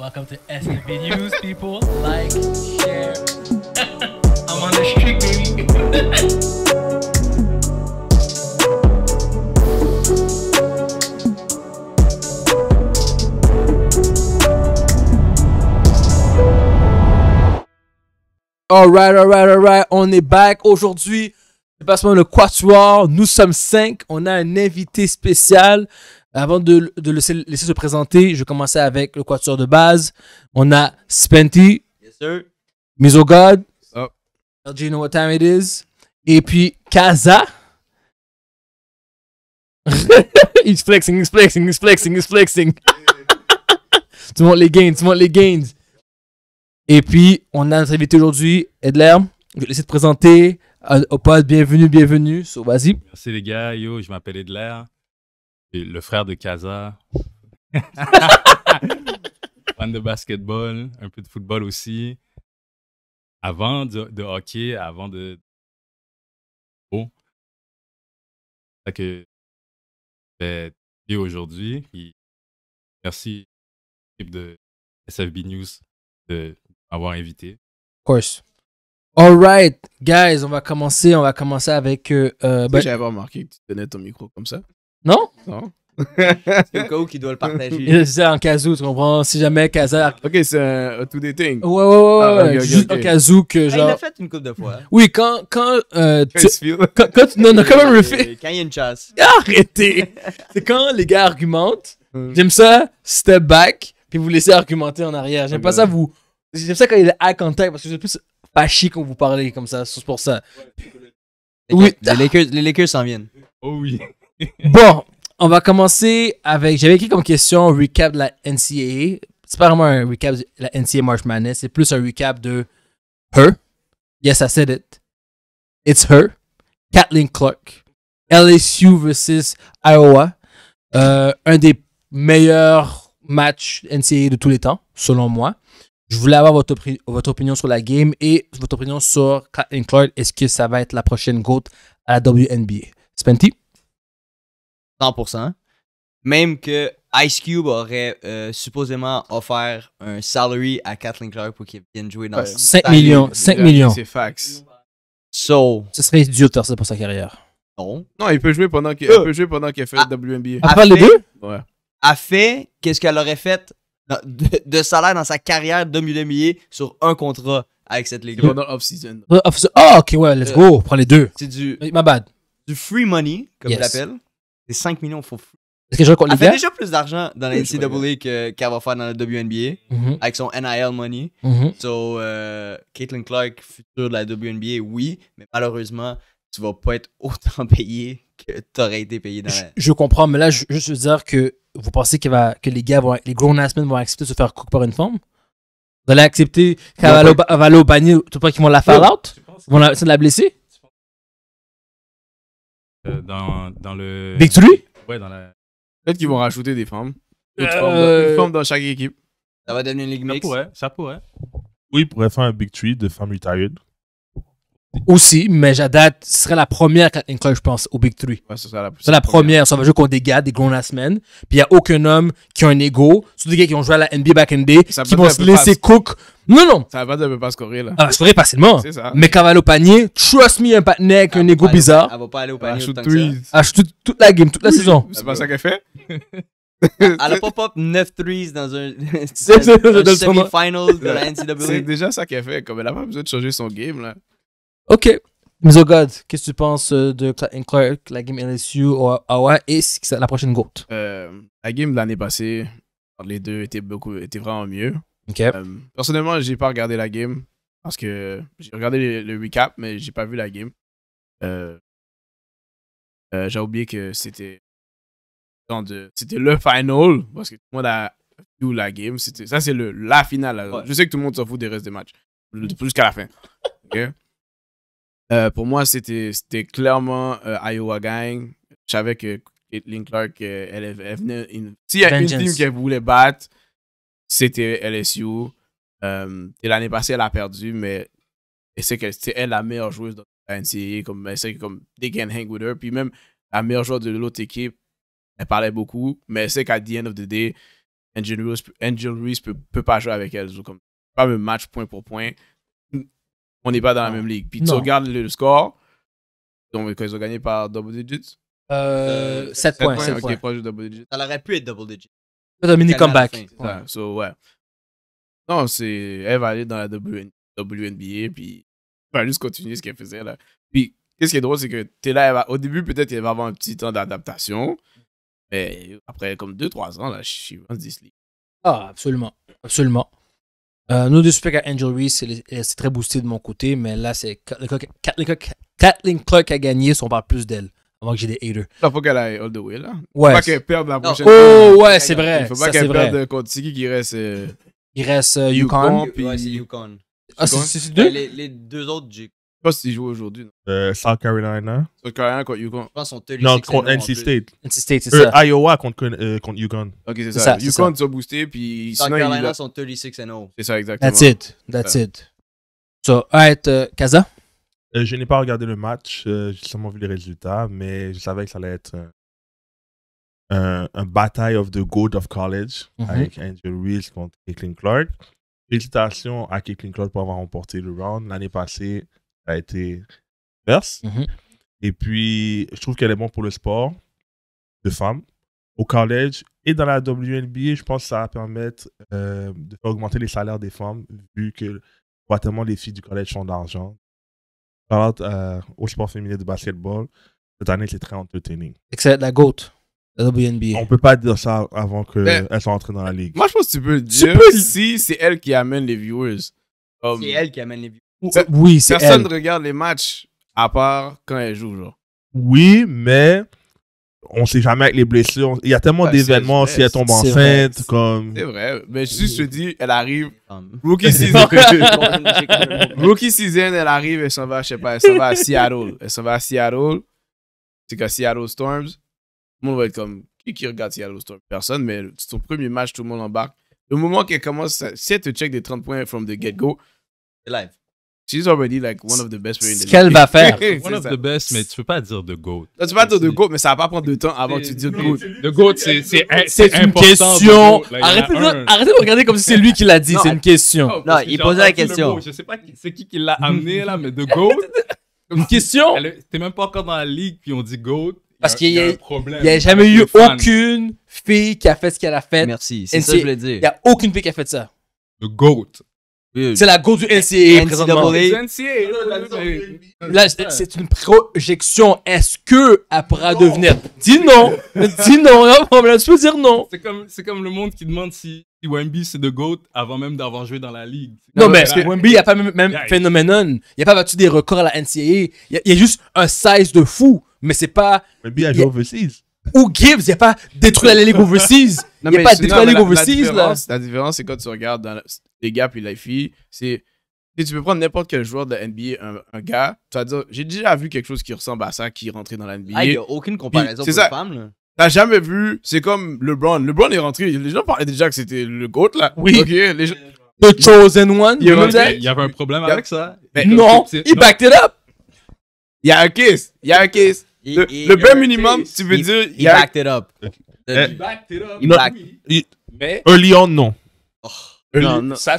Welcome to STV News, people. Like, share. I'm on the street, baby. Alright, alright, alright, on est back aujourd'hui. seulement le Quatuor, nous sommes cinq. On a un invité spécial. Avant de, de laisser, se présenter, je vais commencer avec le quatuor de base. On a Spenty. Yes, sir. Mizogod. Oh. LG, you know what time it is. Et puis Kaza. he's flexing, he's flexing, he's flexing, he's flexing. tu montes les gains, tu montes les gains. Et puis, on a notre invité aujourd'hui, Edler. Je vais laisser te présenter. Euh, au bienvenue, bienvenue. So, vas-y. Merci les gars. Yo, je m'appelle Edler le frère de Kaza. fan de basketball, un peu de football aussi. Avant de, hockey, avant de. Oh. Ça que fait ben, aujourd'hui. Merci l'équipe de SFB News de m'avoir invité. Of course. All right, guys, on va commencer. On va commencer avec. Euh, euh, ben j'avais remarqué que tu tenais ton micro comme ça. Non? Non. c'est un cas où qu'il doit le partager. C'est en cas où, tu comprends? Si jamais Kazar. Ok, c'est un tout dating. Ouais, ouais, ouais. Ah, okay, juste en cas où que genre. Ah, il l'a fait une couple de fois. Oui, quand. Quand, euh, tu... quand, quand tu. Non, non, même refait? Quand il y a une chasse. Arrêtez! c'est quand les gars argumentent. Hmm. J'aime ça, step back, puis vous laissez argumenter en arrière. J'aime pas ça, vous. J'aime ça quand il y a eye contact, parce que c'est plus fâché quand vous parlez comme ça. C'est pour ça. Ouais, les oui. Les Lakers s'en viennent. Oh oui. bon, on va commencer avec. J'avais écrit comme question recap de la NCAA. C'est pas vraiment un recap de la NCAA March Madness, c'est plus un recap de Her. Yes, I said it. It's Her. Kathleen Clark. LSU versus Iowa. Euh, un des meilleurs matchs NCAA de tous les temps, selon moi. Je voulais avoir votre, opinion sur la game et votre opinion sur Kathleen Clark. Est-ce que ça va être la prochaine GOAT à la WNBA? Spenty? 100%. Même que Ice Cube aurait euh, supposément offert un salary à Kathleen Clark pour qu'elle vienne jouer dans ouais, 5 millions. 5 millions. C'est fax. So. Ce serait dur de faire ça pour sa carrière. Non. Non, il peut jouer pendant qu'il euh, peut jouer pendant fait le WNBA. À, les deux Ouais. A fait qu'est-ce qu'elle aurait fait de, salaire dans sa carrière de WNBA sur un contrat avec cette ligue. Pendant off-season. Euh, ah, oh, ok, ouais, let's go. Prends les deux. C'est du. My bad. Du free money, comme je l'appelle. 5 millions, faut. Parce que je Elle fait déjà plus d'argent dans la NCAA qu'elle va faire dans la WNBA mhm. avec son NIL money. Donc, mhm. So, euh, Caitlin Clark, future de la WNBA, oui, mais malheureusement, tu vas pas être autant payé que tu aurais été payé dans je, la. Je comprends, mais là, je, juste veux dire que vous pensez va, que les gars, vont, les grown ass vont accepter de se faire cook par une femme Vous allez accepter qu'elle va aller au, panier, tout qu'ils vont la faire out Ils vont de la blesser euh, dans, dans le. Big Three Ouais, dans la. Peut-être qu'ils vont rajouter des femmes. Une euh, femme dans- chaque équipe. Ça va devenir une ligue Ça ça pourrait. Oui, ils pourraient faire un Big Tree de femmes retired. Aussi, mais j'adapte, ce serait la première quand je pense, au Big Three. c'est la première. Ça va jouer contre des gars, des grown-ass men. Puis il n'y a aucun homme qui a un ego. Surtout des gars qui ont joué à la NBA back in day, qui vont se laisser cook. Non, non. Ça va de pas scorer, là. Ah, va scorer facilement. C'est Mais caval au panier, trust me, un patinet avec un ego bizarre. Elle va pas aller au panier. Elle shoot toute la game, toute la saison. C'est pas ça qu'elle fait? Elle a pop-up 9 threes dans un, semi-final de la NCAA. C'est déjà ça qu'elle fait. Comme elle a pas besoin de changer son game, là. OK. Mizogod, qu'est-ce que tu penses euh, de la game LSU à Hawaii et la prochaine GOAT? Euh, la game de l'année passée, les deux étaient, beaucoup, étaient vraiment mieux. Personnellement, euh, je personnellement, j'ai pas regardé la game parce que j'ai regardé le, recap, mais j'ai pas vu la game. j'ai oublié que c'était c'était le final parce que tout le monde a vu la game. Ça, c'est la finale. Je sais que tout le monde s'en fout des restes des matchs, jusqu'à la fin. OK? Euh, pour moi, c'était clairement euh, Iowa Gang. Je savais que Caitlin Clark, euh, elle, elle, venait. S'il y a une team qu'elle voulait battre, c'était LSU. et l'année passée, elle a perdu, mais c'est qu'elle est la meilleure joueuse de la NCAA. Comme, elle sait comme they hang with her. Puis même la meilleure joueuse de l'autre équipe, elle parlait beaucoup, mais elle sait qu'à the end of the day, Angel Reese, ne peut, peut, pas jouer avec elle. Comme, pas le match point pour point on n'est pas dans la même ligue. Puis tu regardes le score, donc quand ils ont gagné par double digits. Euh, 7, euh, points, 7 points. Ça aurait pu être double digits. C'est un mini comeback. Ouais. ouais. Non, c'est. Elle va aller dans la WNBA, puis elle va juste continuer ce qu'elle faisait là. Puis, qu'est-ce qui est drôle, c'est que t'es là, au début, peut-être qu'elle va avoir un petit temps d'adaptation, mais après, comme 2-3 ans, là, je suis en Disney. Ah, absolument. Absolument. Euh, nous, nous, à Angel Reese, euh, c'est très boosté de mon côté, mais là, c'est Kathleen Clark a gagné, si on parle plus d'elle. Avant que j'ai des haters. Il faut qu'elle aille all the way, là. Faut pas qu'elle perde la prochaine. Oh, fois. ouais, c'est vrai. Il faut pas qu'elle perde contre Tiki qui reste. Euh, Il reste Yukon. puis... Ouais, c'est Yukon. Ah, c'est deux? Ben, les, deux autres, j'ai je sais pas s'ils jouent aujourd'hui. Euh, South Carolina. South Carolina contre Yukon. Non, contre NC State. NC State, c'est euh, ça. Iowa contre, euh, contre Ok, c'est ça. ça, boosté, puis South sinon, ils- Carolina sont 36 and 0. C'est ça, exactement. That's it. That's it. So, alright, euh, Kaza? Euh, je n'ai pas regardé le match, j'ai seulement vu les résultats, mais je savais que ça allait être un, un- bataille of the gold of college mm-hmm. avec Angel Reese contre Caitlin Clark. Félicitations à Caitlin Clark pour avoir remporté le round. L'année passée, a été verse mm-hmm. Et puis, je trouve qu'elle est bon pour le sport de femmes au collège et dans la WNBA. Je pense que ça va permettre euh, d'augmenter les salaires des femmes vu que tellement les filles du collège sont d'argent. Par rapport euh, au sport féminin de basketball, cette année, c'est très entertaining. Excellent, la GOAT. WNBA. On peut pas dire ça avant qu'elles soient entrées dans la ligue. Moi, je pense que tu peux dire tu peux... si c'est elle qui amène les viewers. c'est elle qui amène les viewers oui, Personne ne regarde les matchs à part quand elle joue, genre. Oui, mais on sait jamais avec les blessures. Il y a tellement ben, d'événements si elle tombe enceinte, comme. C'est vrai, mais juste je dis, elle arrive. Um. Rookie season. rookie season, elle arrive, et s'en va, je sais pas, elle s'en va à Seattle. Elle s'en va à Seattle. C'est qu'à Seattle Storms, tout le monde va être comme. Qui, qui regarde Seattle Storms Personne, mais son premier match, tout le monde embarque. Le moment qu'elle commence, si elle te check des 30 points from the get-go, c'est live. She's already like one of the best Ce qu'elle va faire. one of the best, mais tu peux pas dire The GOAT. tu peux pas dire The GOAT, mais ça va pas prendre de temps avant que tu dises GOAT. De GOAT, c'est C'est une question. Arrêtez de, regarder comme si c'est lui qui l'a dit, c'est une question. Non, il posait la question. je sais pas c'est qui qui l'a amené là, mais The GOAT. une question T'es même pas encore dans la ligue, puis on dit GOAT. Parce qu'il y, y, a jamais eu aucune fille qui a fait ce qu'elle a fait. Merci, c'est ça que je voulais dire. Il y a aucune fille qui a fait ça. The GOAT. C'est la go du NCAA présentement. Là, c'est une projection. Est-ce qu'elle pourra devenir Dis non Dis non Je peux dire non C'est comme, le monde qui demande si, Wemby c'est de GOAT avant même d'avoir joué dans la ligue. Non, mais Wemby, que n'y a pas même, même phénoménon. Il a pas battu des records à la NCAA. Il y, a juste un size de fou, mais c'est pas. Wemby a joué overseas. Ou Gibbs, il n'y a pas détruit la ligue overseas il n'y a pas de Detroit League là. La différence, c'est quand tu regardes dans les gars puis les filles, c'est. Tu peux prendre n'importe quel joueur de NBA, un, gars, tu vas dire, j'ai déjà vu quelque chose qui ressemble à ça, qui est rentré dans la NBA. Ah, il n'y a aucune comparaison pour les femmes, là. T'as jamais vu, c'est comme LeBron. LeBron est rentré, les gens parlaient déjà que c'était le GOAT, là. Oui. Ok, The Chosen One, il y, avait, un problème avec ça. non, il backed it up. Il y a un kiss, il y a un kiss. le, bare minimum, tu veux dire. Il backed it up un back, Non, back. Mais Early on, non. Oh. ça,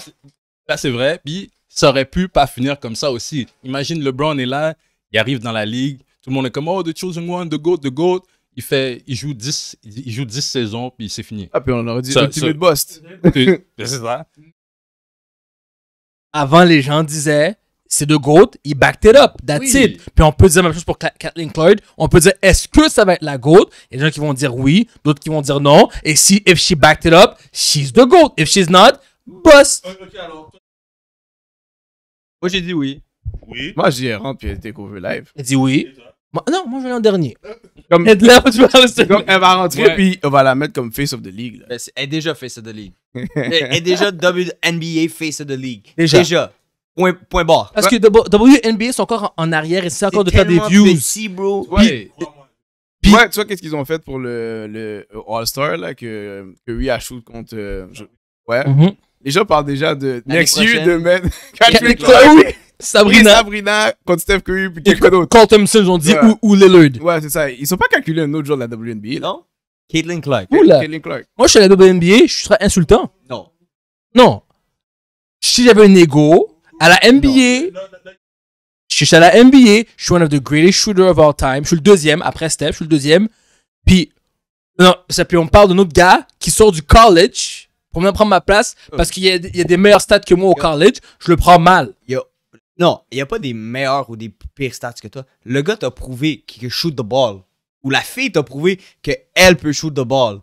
c'est- vrai. Puis ça aurait pu pas finir comme ça aussi. Imagine LeBron est là, il arrive dans la ligue, tout le monde est comme oh the chosen one, the goat, the goat. Il fait, il joue 10, il joue 10 saisons puis c'est fini. Ah, puis on aurait dit Ça- Ultimate ça- Bust. c'est ça. Avant, les gens disaient c'est de gold, il backed it up, that's it. Puis on peut dire la même chose pour Kathleen Cloyd, on peut dire est-ce que ça va être la gold? Il y a des gens qui vont dire oui, d'autres qui vont dire non, et si, if she backed it up, she's the gold. if she's not, bust. Moi j'ai dit oui. Oui. Moi j'ai rentre puis elle était le live. Elle dit oui. non, moi je vais en dernier. Comme, elle, va rentrer puis on va la mettre comme Face of the League. Là. Ben, elle est déjà Face of the League. elle est déjà WNBA Face of the League. Déjà. déjà. Point, point barre. Parce que WNBA sont encore en, arrière et c'est encore de faire des views. Ouais. Puis, tu vois qu'est-ce qu'ils ont fait pour le, euh, All-Star là que que lui a shoot contre euh, ouais. Mhm. Les gens parlent déjà de next year de mettre Sabrina, Sabrina contre Steph Curry puis quelqu'un d'autre. Cole Thompson, ont dit ou, ou Lillard. Ouais, c'est ça. Ils sont pas calculés un autre joueur de la WNBA, non Caitlin Clark. Oula. Caitlin Clark. Moi, je suis à la WNBA, je serais insultant. Non. Non. Si j'avais un ego, à la NBA, je suis à la NBA, je suis one of the greatest shooters of all time. Je suis le deuxième, après Steph, je suis le deuxième. Puis, non, ça, puis on parle d'un autre gars qui sort du college pour me prendre ma place oh. parce qu'il y, a des meilleurs stats que moi au college. Je le prends mal. Non, il n'y a pas des meilleurs ou des pires stats que toi. Le gars t'a prouvé qu'il shoot the ball. Ou la fille t'a prouvé qu'elle peut shoot the ball.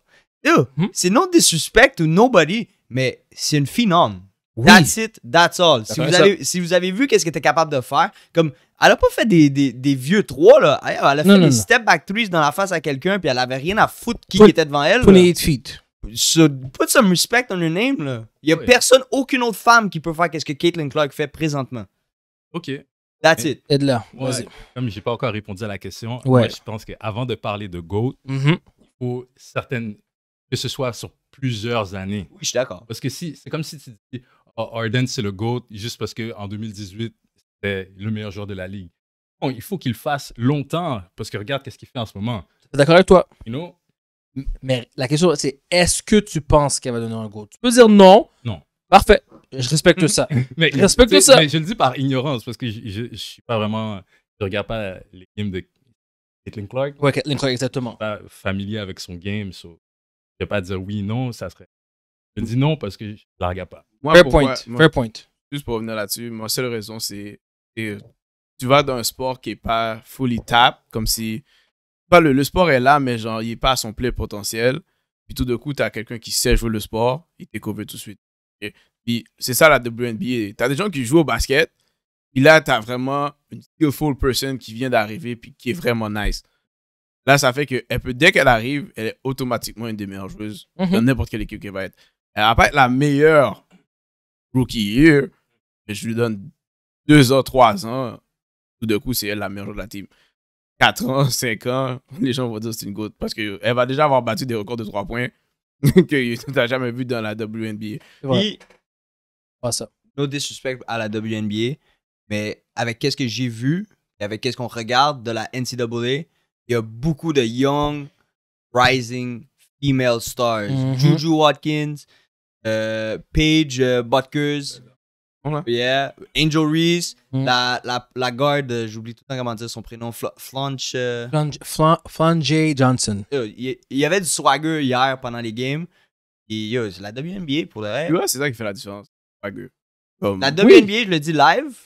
Yo, hmm? c'est non des suspects ou nobody, mais c'est une fille non. That's it, that's all. Si vous, avez, vu qu'est-ce qu'elle était capable de faire, comme elle n'a pas fait des, vieux trois, là. Elle a fait des step back threes dans la face à quelqu'un, puis elle avait rien à foutre qui, était devant elle. 28 feet. put some respect on your name, là. Il y a personne, aucune autre femme qui peut faire qu'est-ce que Caitlin Clark fait présentement. OK. That's it. Et là, Comme j'ai pas encore répondu à la question, moi, je pense qu'avant de parler de GOAT, mm-hmm. il faut certaines... que ce soit sur plusieurs années. Oui, je suis d'accord. Parce que si, c'est comme si tu dis ah, « Arden, c'est le GOAT juste parce qu'en 2018, c'était le meilleur joueur de la ligue. Bon, il faut qu'il fasse longtemps parce que regarde qu'est-ce qu'il fait en ce moment. D'accord avec toi. Mais la question, c'est est-ce que tu penses qu'elle va donner un GOAT Tu peux dire non. Non. Parfait. Je respecte ça. mais, je respecte ça. Mais je le dis par ignorance parce que je ne suis pas vraiment. Je regarde pas les games de Caitlin Clark. Oui, Caitlin Clark, exactement. Je suis pas familier avec son game. je ne vais pas dire oui, non. Ça serait je dis non parce que je ne la regarde pas. fair point. fair point. Juste pour revenir là-dessus, ma seule raison, c'est tu vas dans un sport qui n'est pas fully tap, comme si. Pas le, sport est là, mais genre, il n'est pas à son plein potentiel. Puis tout de coup, tu as quelqu'un qui sait jouer le sport, il t'est couvert tout de suite. Et, puis c'est ça la WNBA. Tu as des gens qui jouent au basket, puis là, tu as vraiment une skillful person qui vient d'arriver, puis qui est vraiment nice. Là, ça fait que elle peut, dès qu'elle arrive, elle est automatiquement une des meilleures joueuses dans mhm. n'importe quelle équipe qu'elle va être. Elle va pas être la meilleure rookie year, mais je lui donne deux ans, trois ans. Tout d'un coup, c'est elle la meilleure de la team. Quatre ans, cinq ans, les gens vont dire c'est une goutte parce qu'elle va déjà avoir battu des records de trois points que tu n'as jamais vu dans la WNBA. Puis, pas ça. No disrespect à la WNBA, mais avec qu'est-ce que j'ai vu avec qu'est-ce qu'on regarde de la NCAA, il y a beaucoup de young, rising female stars. Mm-hmm. Juju Watkins, Page, euh, Paige euh, yeah, Angel Reese, mm. la, la, la garde, euh, j'oublie tout le temps comment dire son prénom, Fl Flange, Johnson. il y, avait du swagger hier pendant les games. Et yo, c'est la WNBA pour le reste. Ouais, c'est ça qui fait la différence. Swagger. La WNBA, je le dis live,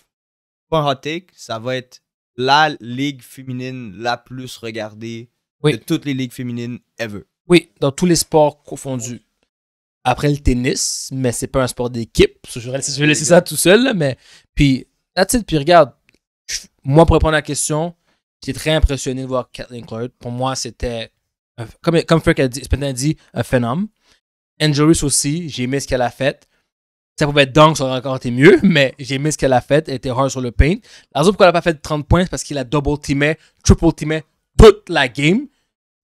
pas un hot take, ça va être la ligue féminine la plus regardée de toutes les ligues féminines ever. Oui, dans tous les sports confondus après le tennis, mais c'est pas un sport d'équipe. Je, je vais laisser ça tout seul, mais puis, that's Puis regarde, moi, pour répondre à la question, j'étais très impressionné de voir Kathleen Clark. Pour moi, c'était, comme, comme a dit, dit, un phénomène. Angelus aussi, j'ai aimé ce qu'elle a fait. Ça pouvait être dingue, ça aurait encore été mieux, mais j'ai aimé ce qu'elle a fait. Elle était hard sur le paint. La raison pourquoi elle n'a pas fait 30 points, c'est parce qu'il a double teamé, triple teamé toute la game.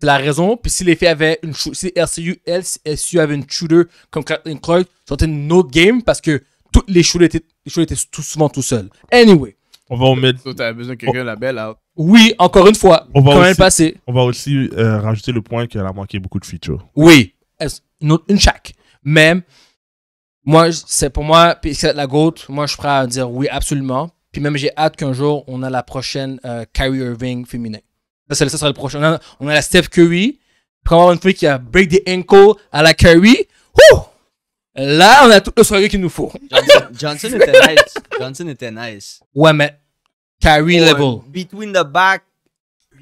C'est la raison. Puis si les filles avaient une si LCU, avait une shooter comme Kathleen c'était une autre game parce que toutes les shooters étaient, étaient tout, souvent tout seuls. Anyway. On va omettre. So, besoin quelqu'un oh. la belle Oui, encore une fois. On va passer. On va aussi euh, rajouter le point qu'elle a manqué beaucoup de features. Oui, une, chaque. Même, moi, c'est pour moi, puis c'est la goutte. Moi, je suis à dire oui, absolument. Puis même, j'ai hâte qu'un jour, on a la prochaine Carrie euh, Irving féminine. Ça, sera le prochain. On a, la Steph Curry. Après, avoir une fille qui a break the ankle à la Curry. Là, on a tout le soirée qu'il nous faut. Johnson, était nice. Johnson était nice. Ouais, mais Curry oh, level. Between the back,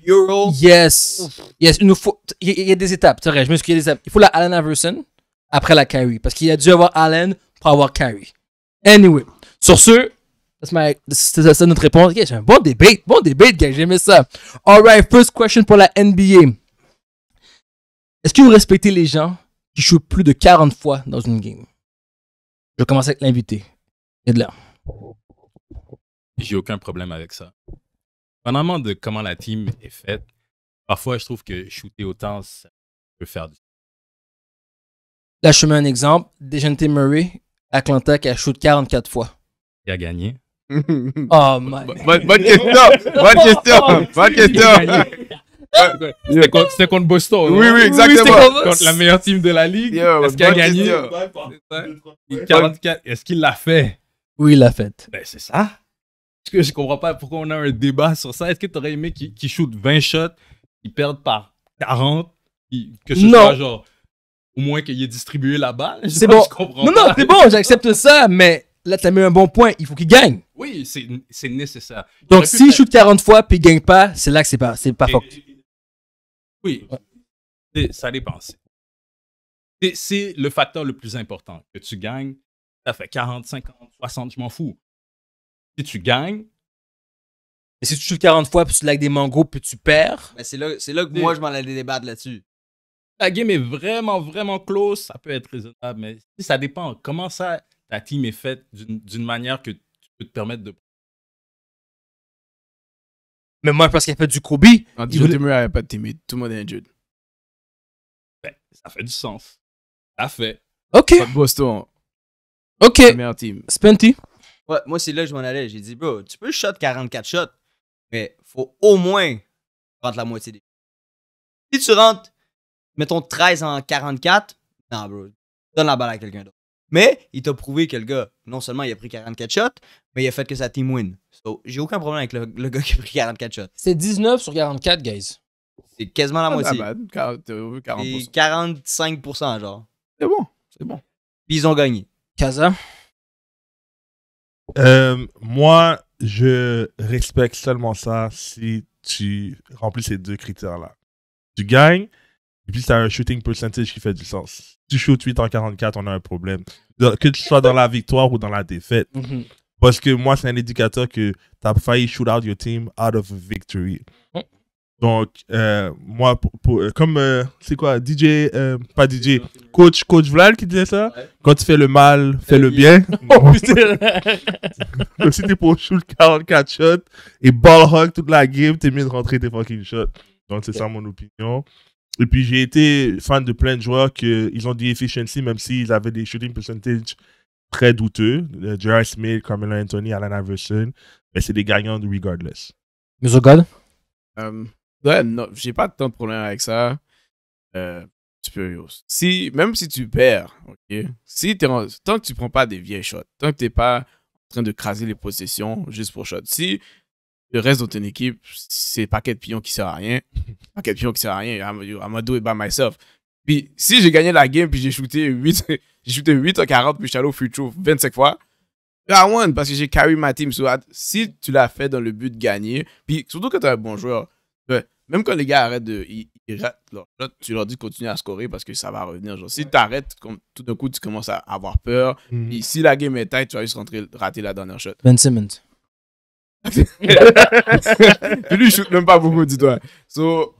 Euro. Yes. Yes, il nous faut. Il y, a des étapes, c'est vrai. Je me suis y a des étapes. Il faut la Allen Iverson après la Curry. Parce qu'il a dû avoir Allen pour avoir Curry. Anyway. Sur ce, c'est ça notre réponse. Okay, un bon débat, bon débat. gars, j'aimais ça. Alright, first question pour la NBA. Est-ce que vous respectez les gens qui shootent plus de 40 fois dans une game? Je vais commencer avec l'invité. Edler. J'ai aucun problème avec ça. Pendant de comment la team est faite, parfois je trouve que shooter autant, ça peut faire du. Là, je mets un exemple. Dejounte Murray, Atlanta, qui a shoot 44 fois. Il a gagné. Oh man. Bonne, bonne question. Bonne question. Oh, question. C'était contre, Boston. Oui, oui, exactement. Oui, contre, la meilleure team de la ligue. Est-ce qu'il a gagné Est-ce qu'il l'a fait Oui, il l'a fait. Ben, c'est ça. Je, je comprends pas pourquoi on a un débat sur ça. Est-ce que tu aurais aimé qu'il shoot 20 shots, qu'il perde par 40, que ce soit genre au moins qu'il ait distribué la balle C'est bon. Je comprends non, non, c'est bon, j'accepte ça, mais là, tu as mis un bon point. Il faut qu'il gagne. Oui, c'est nécessaire. Donc, si s'il shoot 40 fois puis il gagne pas, c'est là que c'est pas, pas fort. Oui, ça dépend. C'est le facteur le plus important. Que tu gagnes, ça fait 40, 50, 60, je m'en fous. Si tu gagnes, et si tu shoots 40 fois, puis tu lags des mangos, puis tu perds. c'est là, là, que moi, je m'en allais débattre là-dessus. La game est vraiment, vraiment close. Ça peut être raisonnable, mais ça dépend. Comment ça ta team est faite d'une manière que tu peux te permettre de. Mais moi, parce qu'il fait du Kobe. Non, ah, pas de team Tout le monde est injured. Ben, ça fait du sens. Ça fait. Ok. Pas de Boston. Ok. Première team. Spenty. Ouais, moi, c'est là que je m'en allais. J'ai dit, bro, tu peux shot 44 shots, mais faut au moins rentrer la moitié des. Si tu rentres, mettons 13 en 44, non, bro, donne la balle à quelqu'un d'autre. Mais il t'a prouvé que le gars, non seulement il a pris 44 shots, mais il a fait que sa team win. j'ai aucun problème avec le, gars qui a pris 44 shots. C'est 19 sur 44, guys. C'est quasiment la moitié. Ah, 40, 45%, genre. C'est bon, c'est bon. Puis ils ont gagné. Kaza? Euh, moi, je respecte seulement ça si tu remplis ces deux critères-là. Tu gagnes, et puis, c'est un shooting percentage qui fait du sens. tu shoots 8 en 44, on a un problème. Que tu sois dans la victoire ou dans la défaite. Mm-hmm. Parce que moi, c'est un indicateur que tu as failli shoot out your team out of victory. Mm. Donc, euh, moi, euh, comme, euh, c'est quoi, DJ, pas DJ, coach, coach Vlad qui disait ça, quand tu fais le mal, fais le bien. Oh, si t'es pour shoot 44 shots et ball hug toute la game, t'es mieux de rentrer tes fucking shots. Donc, c'est ça mon opinion. Et puis j'ai été fan de plein de joueurs qui ont dit efficiency, même s'ils avaient des shooting percentage très douteux. Euh, Smith, Carmelo Anthony, Alan Iverson, mais c'est des gagnants de regardless. Mais God? Euh, ouais, non, j'ai pas tant de problème avec ça. Euh, si, même si tu perds, ok, si tant que tu prends pas des vieilles shots, tant que t'es pas en train de craser les possessions juste pour shot, si le reste de ton équipe, c'est paquet de pions qui sert à rien. Paquet de pions qui sert à rien. I'm, I'm do it by myself. Puis si j'ai gagné la game, puis j'ai shooté 8, j'ai shooté 8 à 40, puis j'étais allé au future 25 fois, I won parce que j'ai carry ma team. si tu l'as fait dans le but de gagner, puis surtout quand tu es un bon joueur, même quand les gars arrêtent de. Ils, ratent leur tu leur dis de continuer à scorer parce que ça va revenir. si tu arrêtes, tout d'un coup, tu commences à avoir peur. Mhm. si la game est tight, tu vas juste rentrer, rater la dernière shot. Ben Simmons. Puis lui, il shoot même pas beaucoup, dis-toi. So,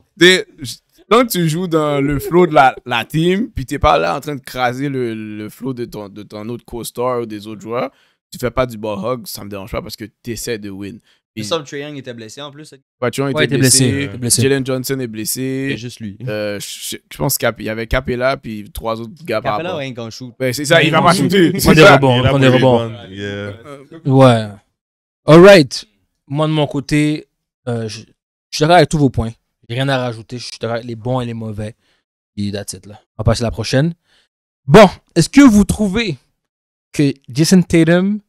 tant tu joues dans le flow de la, la team, puis t'es pas là en train de craser le, le flow de ton, de ton autre co-star ou des autres joueurs, tu fais pas du ball hog, ça me dérange pas parce que tu essaies de win. Et Sam était blessé en plus. Ouais, était, blessé. Jalen Johnson est blessé. Et juste lui. Euh, je, pense qu'il y avait Capella puis trois autres gars par Capella, rien quand shoot. Ben, c'est ça, il, va pas shooter. Prends des rebonds, Ouais. All moi, de mon côté, euh, je, suis d'accord avec tous vos points. J'ai rien à rajouter. Je suis d'accord avec les bons et les mauvais. Et that's it, là. On va passer à la prochaine. Bon, est-ce que vous trouvez que Jason Tatum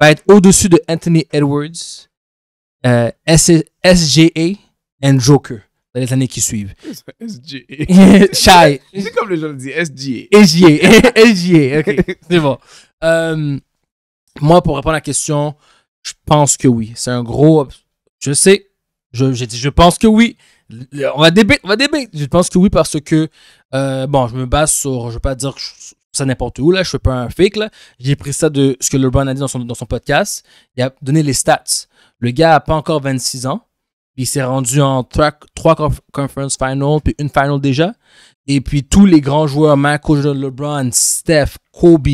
va être au-dessus de Anthony Edwards, euh, SGA et Joker dans les années qui suivent? SGA. Shy. C'est comme les gens le disent, SGA. SGA. SGA, ok. C'est bon. Euh, moi, pour répondre à la question, je pense que oui. C'est un gros. Je sais. Je, j'ai je pense que oui. On va débattre, on va débattre. Je pense que oui parce que, euh, bon, je me base sur, je vais pas dire ça n'importe où, là, je fais pas un fake, J'ai pris ça de ce que LeBron a dit dans son, podcast. Il a donné les stats. Le gars a pas encore 26 ans. il s'est rendu en trois, conference finals, puis une final déjà. Et puis tous les grands joueurs, Mac, LeBron, Steph, Kobe,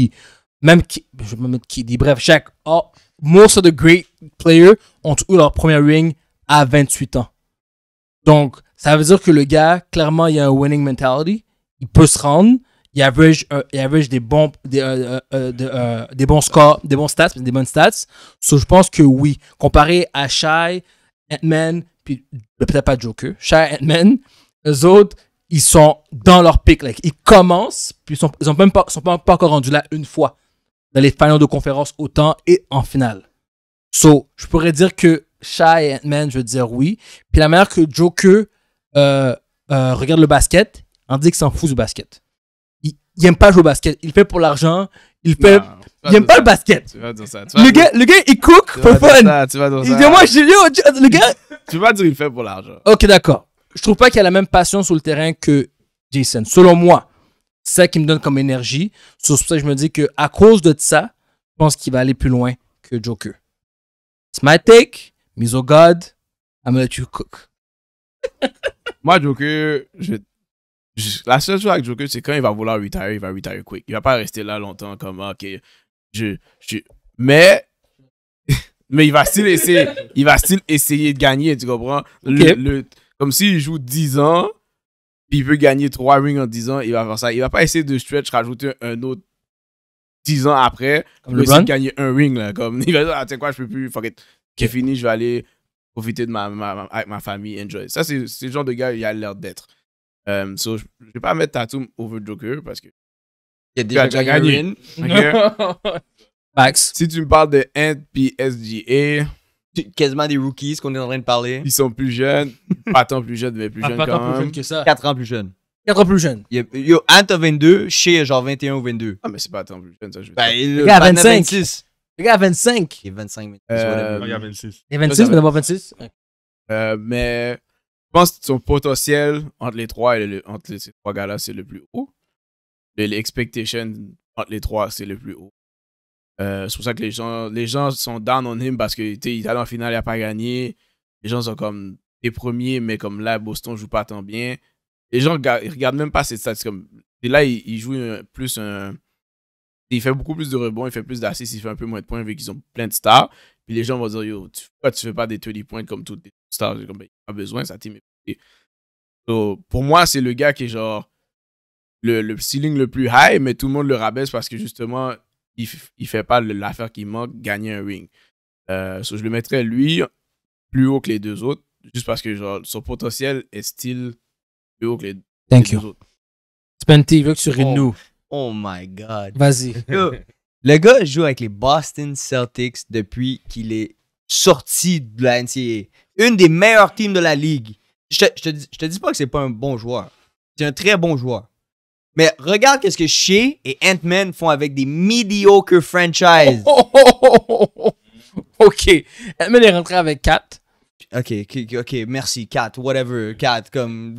même qui, je qui dit, bref, chaque, oh, most of the great players ont eu leur premier ring à 28 ans. Donc, ça veut dire que le gars, clairement, il a un winning mentality. Il peut se rendre. Il average, euh, il average des bons, des, euh, euh, des, bons scores, des bons stats, des bonnes stats. je pense que oui. Comparé à Shy, Ant-Man, puis peut-être pas Joker, Shy, Ant-Man, eux autres, ils sont dans leur pic. ils commencent, puis ils sont, même pas, sont pas encore rendus là une fois dans les finales de conférence autant et en finale. So, je pourrais dire que Shai et Ant-Man, je veux dire oui. Puis la manière que Joker euh, euh regarde le basket, on dit qu'il s'en fout du basket. Il, il aime pas jouer au basket. Il fait pour l'argent. Il fait. il aime pas le basket. Tu vas dire ça. Tu le, Gars, le gars, il cook pour fun. tu vas dire il dit, moi, je, le gars. tu vas dire il fait pour l'argent. Ok, d'accord. Je trouve pas qu'il a la même passion sur le terrain que Jason, selon moi. C'est ça qui me donne comme énergie. C'est ça que je me dis que à cause de ça, je pense qu'il va aller plus loin que Joker. It's my take. Miso oh au God, I'm gonna let you cook. Moi, Joker, la seule chose avec Joker, c'est quand il va vouloir retirer, il va retirer quick. Il va pas rester là longtemps comme, ok, je, je... mais mais il va still essayer il va essayer de gagner tu comprends le comme s'il joue 10 ans puis il veut gagner trois rings en dix ans, il va faire ça. Il va pas essayer de stretch, rajouter un autre 10 ans après pour essayer gagner un ring. Là, comme, il va dire, ah, tu sais quoi, je peux plus, fuck it. fini, je vais aller profiter de ma, ma, famille, enjoy. Ça, c'est le genre de gars, il a l'air d'être. Euh, je vais pas mettre Tatum over Joker parce que. Il a déjà, gagné Max. Si tu me parles de NPSGA quasiment des rookies qu'on est en train de parler. Ils sont plus jeunes. pas tant plus jeunes, mais plus quand ah, jeunes pas tant plus jeunes que ça. 4 ans plus jeunes. 4 ans plus jeunes. Yo, Ant a 22, chez genre 21 ou 22. Ah, mais c'est pas tant plus jeune, ça. Je ben, le gars a 25. Il Le gars a 25. Il est 25. Euh, Il y a 26. Il est 26, mais d'abord 26. Euh, mais je pense que son potentiel entre les trois et entre ces trois gars-là, c'est le plus haut. L'expectation entre les trois, c'est le plus haut. Euh, c'est pour ça que les gens, les gens sont down on him parce que est allé en finale, il n'a pas gagné. Les gens sont comme des premiers, mais comme là, Boston joue pas tant bien. Les gens ne regardent même pas ses stats. Comme, là, il, joue plus un. Il fait beaucoup plus de rebonds, il fait plus d'assists, il fait un peu moins de points vu qu'ils ont plein de stars. Puis les gens vont dire Yo, tu, pourquoi tu fais pas des 20 points comme toutes les stars comme, ben, a pas besoin, ça team Pour moi, c'est le gars qui est genre le, le ceiling le plus high, mais tout le monde le rabaisse parce que justement, il, il fait pas l'affaire qui manque, gagner un ring. Euh, je le mettrais lui plus haut que les deux autres, juste parce que son potentiel est style plus haut que les, deux autres. Spenty, il veut que tu oh, Oh my god. Vas-y. le gars joue avec les Boston Celtics depuis qu'il est sorti de la NCAA. Une des meilleures teams de la ligue. Je te, te, je te dis pas que c'est pas un bon joueur. C'est un très bon joueur. Mais regarde qu'est-ce que Shea et Ant-Man font avec des mediocre franchises. Oh oh oh, oh, oh, oh, ok. Ant-Man est rentré avec 4. Ok, ok, merci. 4, whatever. 4, comme.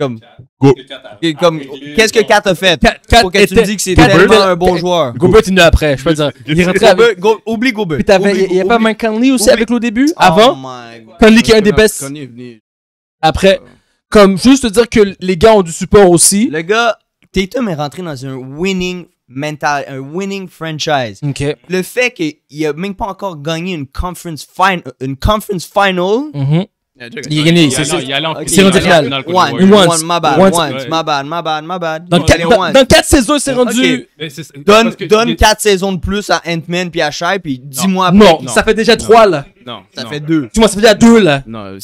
Comme. Ah, qu'est-ce que 4 a fait? Pour que tu me dis que c'est tellement un bon joueur. Gobert est après, je peux dire. Il est rentré avec. Oublie Gobert. Il n'y a pas Mike Conley aussi avec le début? Avant? Conley qui est un des best. Après. Comme juste te dire que les gars ont du support aussi. Les gars, Tatum est rentré dans un winning mental, un winning franchise. Le fait qu'il a même pas encore gagné une conference, une conference final. Mm-hmm. Il a gagné, c'est ça. Il a rendu final. one, one, my bad, once, my bad, my bad, my bad. Dans quatre saisons, il s'est rendu. Donne quatre saisons de plus à Ant-Man puis à Shy, puis dis-moi. Non, ça fait déjà trois là. Non, ça fait deux. Tu moi ça fait déjà 2 là. Non,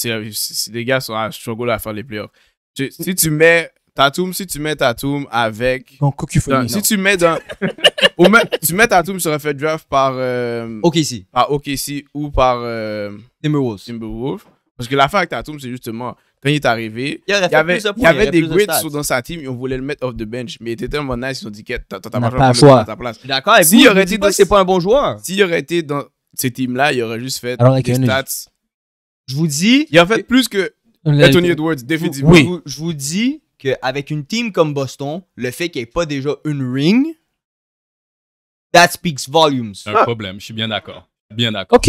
les gars sont à struggle à faire les playoffs. Si tu mets Tatum, si tu mets Tatum avec. Donc, dans, Si tu mets dans. tu mets Tatum, fait draft par. Euh, OKC. Par OKC ou par. Euh, Timberwolves. Timberwolves. Parce que l'affaire avec Tatum, c'est justement. Quand il est arrivé, il y avait, il y avait des grits dans sa team et on voulait le mettre off the bench. Mais il était tellement nice, ils ont dit que t'as pas le choix à ta place. D'accord, et il aurait été dans. C'est pas un bon joueur. S'il aurait été dans ces teams-là, il aurait juste fait des stats. Je vous dis. Il a fait plus que Anthony Edwards, définitivement. Oui, je vous dis avec une team comme Boston, le fait qu'il n'y ait pas déjà une ring, that speaks volumes. Un ah. problème, je suis bien d'accord. Bien d'accord. OK,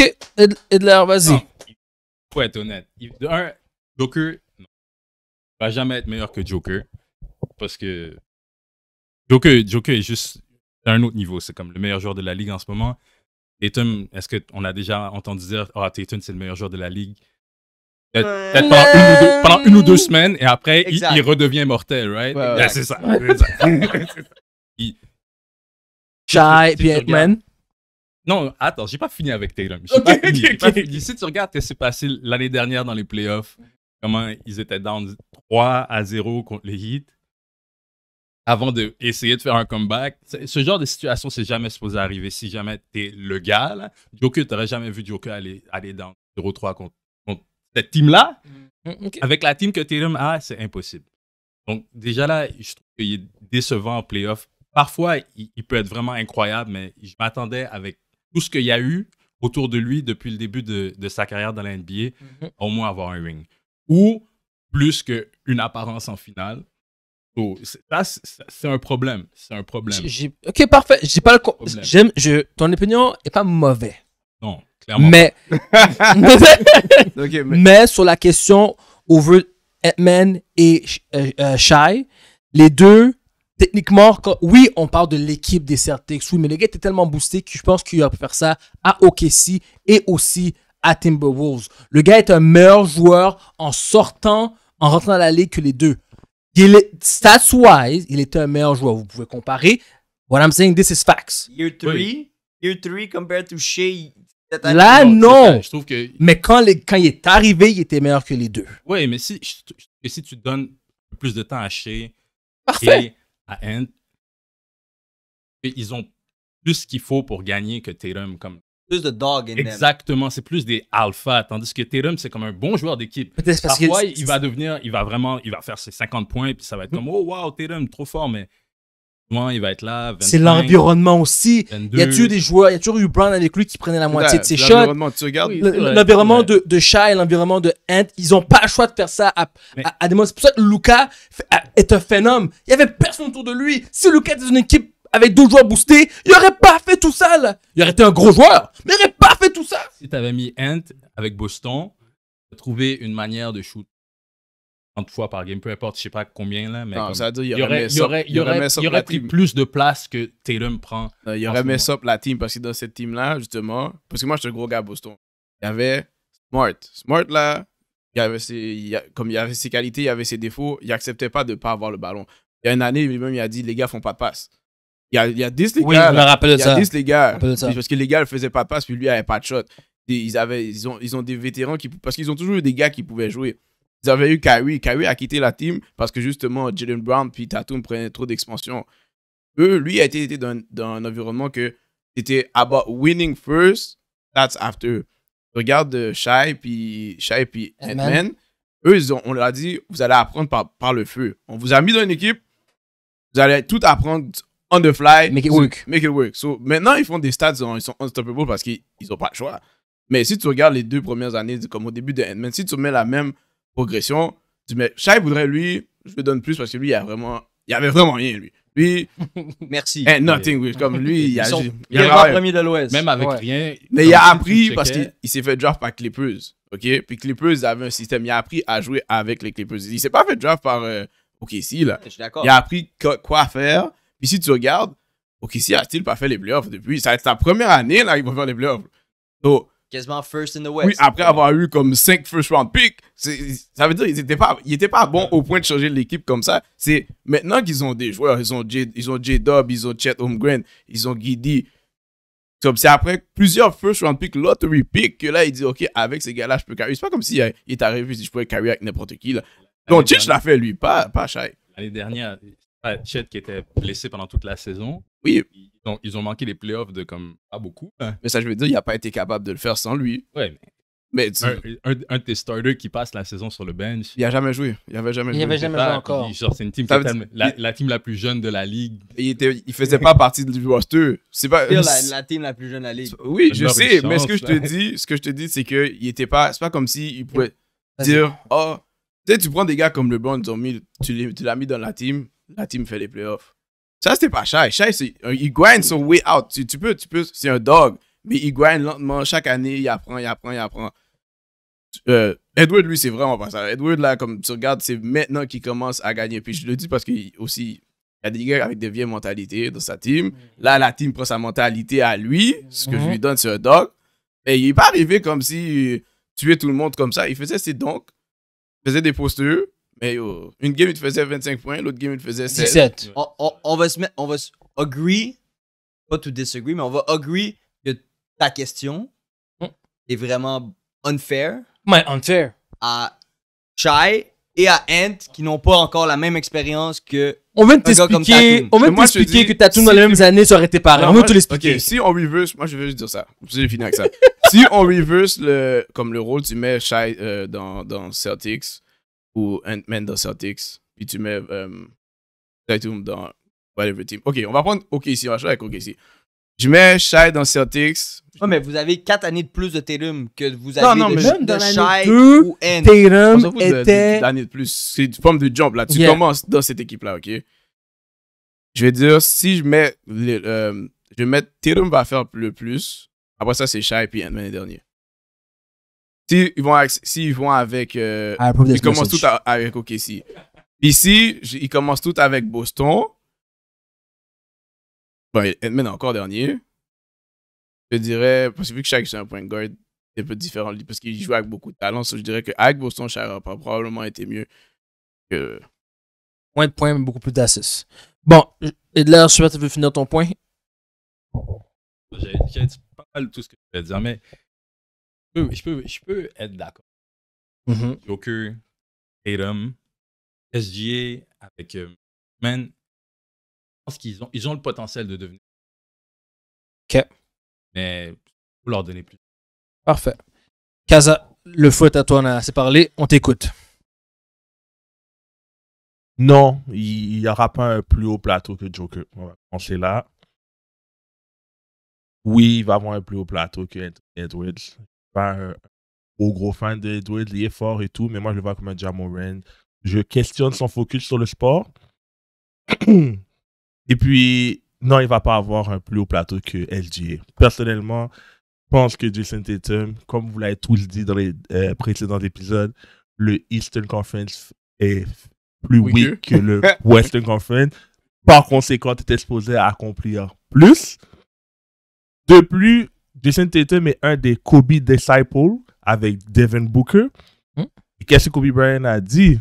Edler, vas-y. Faut être honnête. De un, Joker va jamais être meilleur que Joker parce que Joker, Joker est juste à un autre niveau. C'est comme le meilleur joueur de la ligue en ce moment. Tatum, est-ce qu'on a déjà entendu dire Ah, Tatum, c'est le meilleur joueur de la ligue Peut-être pendant, une ou deux semaines, et après, il, redevient mortel, right? Ouais, c'est ça. Chai, Shy, man Non, attends, j'ai pas fini avec Taylor, Okay, Pas Si tu regardes ce qui s'est passé l'année dernière dans les playoffs, comment ils étaient down 3 à 0 contre les Heat, avant d'essayer de, de faire un comeback, ce genre de situation, c'est jamais supposé arriver si jamais t'es le gars. Là. Joker, t'aurais jamais vu Joker aller, aller down 0-3 contre cette team-là, mm, avec la team que Tatum a, c'est impossible. Donc, déjà là, je trouve qu'il est décevant en playoff. Parfois, il, peut être vraiment incroyable, mais je m'attendais avec tout ce qu'il y a eu autour de lui depuis le début de, sa carrière dans la NBA, mm-hmm. au moins avoir un ring. Ou plus qu'une apparence en finale. ça, c'est un problème. C'est un problème. ok, parfait. J'ai pas le je, ton opinion est pas mauvaise. Non. Mais... mais... sur la question over ant et euh, euh Shy, les deux, techniquement, oui, on parle de l'équipe des Celtics, oui, mais le gars était tellement boosté que je pense qu'il a pu faire ça à OKC et aussi à Timberwolves. Le gars est un meilleur joueur en sortant, en rentrant dans la ligue que les deux. stats-wise, il était un meilleur joueur. Vous pouvez comparer. What I'm saying, this is facts. Year 3, year 3 compared to Shea Là, non. Mais quand, les, il est arrivé, il était meilleur que les deux. Oui, mais si, si tu donnes plus de temps à Shea et à ils ont plus ce qu'il faut pour gagner que Tatum. Comme... Plus de dog in Exactement, c'est plus des alpha. tandis que Tatum, c'est comme un bon joueur d'équipe. Parfois, il va devenir, il va vraiment, il va faire ses 50 points, puis ça va être comme, oh wow, Tatum, trop fort, mais il va être là. C'est l'environnement aussi. Il Y a toujours des joueurs, y a toujours eu Brown avec lui qui prenait la moitié de ses ben, shots. L'environnement, de, de et l'environnement de Ant, ils ont pas le choix de faire ça à, à, des C'est pour ça que Luca est un phénomène. Il y avait personne autour de lui. Si Luca était une équipe avec deux joueurs boostés, il n'aurait pas fait tout ça, là. Il aurait été un gros joueur, mais il n'aurait pas fait tout ça. Si t'avais mis Ant avec Boston, tu trouvé une manière de shooter. 30 fois par game, peu importe, je sais pas combien là. Mais ça veut dire, il, y aurait, aurait pris plus de place que Tatum prend. il y aurait mis up la team parce que dans cette team là, justement, parce que moi, je suis un gros gars Boston. Il y avait Smart. Smart là, il avait il a, comme il avait ses qualités, il y avait ses défauts, il acceptait pas de pas avoir le ballon. Il y a une année, lui-même, il a dit les gars font pas de passe. Il y a, il y a 10 les gars. il y a 10 les gars. Parce que les gars ne faisaient pas de passe, puis lui, il avait pas de shot. Ils, avaient, ils, ont, ils ont des vétérans qui. Parce qu'ils ont toujours eu des gars qui pouvaient jouer. Ils avaient eu Kyrie. Kyrie a quitté la team parce que justement, Jalen Brown puis Tatum prenaient trop d'expansion. Eux, lui, a été, dans, un environnement que c'était about winning first, that's after. Regarde euh, Shai puis, Shai puis ant Eux, ils ont, on leur a dit, vous allez apprendre par, par le feu. On vous a mis dans une équipe, vous allez tout apprendre on the fly. Make it work. Make it work. So, maintenant, ils font des stats, ils sont unstoppable parce qu'ils n'ont pas le choix. Mais si tu regardes les deux premières années, comme au début de Ant-Man, si tu mets la même progression. Tu mets, Shai voudrait, lui, je lui donne plus parce que lui, il a vraiment, il avait vraiment rien, lui. Puis… merci. Eh, nothing, Comme lui, il a. Sont, il a premier de l'Ouest. Même avec rien. Mais il a appris parce qu'il s'est fait draft par Clippers. OK? Puis Clippers avait un système. Il a appris à jouer avec les Clippers. Il s'est pas fait draft par euh, OKC, là. Je suis d'accord. Il a appris quoi, faire. Puis si tu regardes, OKC a-t-il pas fait les playoffs depuis? Ça être sa première année, là, il va faire les playoffs. Donc, quasiment first in the West. Oui, après avoir eu comme cinq first round picks, ça veut dire qu'ils n'étaient pas, pas bons au point de changer l'équipe comme ça. C'est maintenant qu'ils ont des joueurs, ils ont J, ils Dub, ils ont Chet Holmgren, ils ont Guidi. C'est après plusieurs first round picks, lottery picks, que là, ils disent OK, avec ces gars-là, je peux carry. C'est pas comme s'il si, est arrivé si je pouvais carry avec n'importe qui. Là. Donc, Chet l'a fait, lui, pas, pas Shai. L'année dernière, Chet qui était blessé pendant toute la saison. Oui ils ont manqué les playoffs de comme pas beaucoup. Mais ça, je veux dire, il n'a pas été capable de le faire sans lui. Ouais, mais. un, un, un, de tes starters qui passe la saison sur le bench. Il n'a jamais joué. Il n'avait jamais il joué. Avait jamais ah, joué encore. c'est une team la, la, team la plus jeune de la ligue. Il était, il faisait pas partie du roster. C'est pas la, team la plus jeune de la ligue. Oui, je sais. mais ce que je te dis, ce que je te dis, c'est que il était pas. C'est pas comme si pouvait dire oh. Tu sais, tu prends des gars comme LeBron, tu l'as mis dans la team, la team fait les playoffs. Ça, c'était pas Shai. Shai, il grind son way out. Tu, peux, tu peux, c'est un dog. Mais il grind lentement. Chaque année, il apprend, il apprend, il apprend. Euh, Edward, lui, c'est vraiment pas ça. Edward, là, comme tu regardes, c'est maintenant qu'il commence à gagner. Puis je le dis parce qu'il aussi, il y a des guerres avec des vieilles mentalités dans sa team. Mm. Là, la team prend sa mentalité à lui. Ce que je mm. lui donne, c'est un dog. mais il est pas arrivé comme si tuer tout le monde comme ça. Il faisait ses donc, faisait des postures, mais une game, il te faisait 25 points, l'autre game, il te faisait 16. 17. On, on, on, va se mettre, on va agree, pas to disagree, mais on va agree que ta question hmm. est vraiment unfair. Mais unfair. À Chai et à Ant qui n'ont pas encore la même expérience que. On vient de t'expliquer, on va te t'expliquer que Tatum si dans les mêmes années, ça aurait été pareil. on va te l'expliquer. si on reverse, moi je veux juste dire ça. J'ai fini avec ça. si on reverse le, comme le rôle tu mets shy euh, dans, dans Celtics, ou Ant-Man dans Celtics, puis tu mets euh, dans whatever team. Ok, on va prendre OK ici, on va jouer avec OK ici. Je mets Shai dans Celtics. Non, mais vous avez 4 années de plus de Tatum que vous avez non, non, de, mais même dans Shai deux, ou N. Tatum était... de plus, c'est une forme de jump, là. Tu commences dans cette équipe-là, OK? Je vais dire, si je mets... Euh, je vais mettre Tatum va faire le plus. Après ça, c'est Shai puis Ant-Man dernier. S'ils ils vont, avec, ils vont avec. Euh, ils commencent tout avec OKC. Ici, ils commencent tout avec Boston. Bon, encore dernier. Je dirais, parce que vu que chaque est un point guard, c'est un peu différent parce qu'il joue avec beaucoup de talent. je dirais qu'avec Boston, Shaq a probablement été mieux que. Moins de points, mais beaucoup plus d'assists. Bon, Edler, je tu veux finir ton point. J'ai dit pas mal tout ce que tu voulais dire, mais je, peux, je peux être d'accord. Mm-hmm. Joker, Tatum, SGA, avec euh, Man, je pense qu'ils ont, ils ont le potentiel de devenir. OK. Mais faut leur donner plus. Parfait. Kaza, le foot à toi, on a assez parlé. On t'écoute. Non, il n'y aura pas un plus haut plateau que Joker. On va commencer là. Oui, il va avoir un plus haut plateau que Edwards pas un euh, gros, gros fan de Edward, il est fort et tout, mais moi, je le vois comme un Jamoran. Je questionne son focus sur le sport. et puis, non, il va pas avoir un plus haut plateau que LGA. Personnellement, je pense que Jason Tatum, comme vous l'avez tous dit dans les euh, précédents épisodes, le Eastern Conference est plus weak que, le Western Conference. Par conséquent, tu es exposé à accomplir plus. De plus, Jason Tatum est un des Kobe disciples avec Devin Booker. Et hmm? qu'est-ce que Kobe Bryant a dit?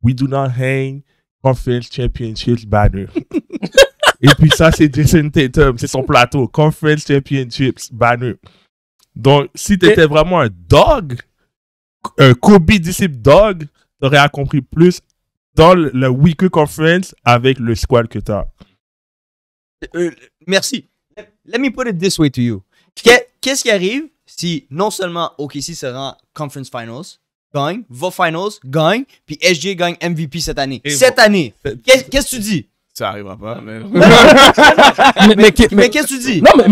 We do not hang Conference Championships banner. Et puis ça, c'est Jason Tatum, c'est son plateau. Conference Championships banner. Donc, si tu étais vraiment un dog, un Kobe disciple dog, tu aurais compris plus dans le weekly conference avec le squad que tu as. Euh, merci. Let me put it this way to you. Qu'est-ce qui arrive si non seulement OKC se rend Conference Finals, gagne, va Finals, gagne, puis SJ gagne MVP cette année. cette année. Qu'est-ce que tu dis? Ça arrivera pas, mais... mais, qu'est-ce que tu dis? Non, mais,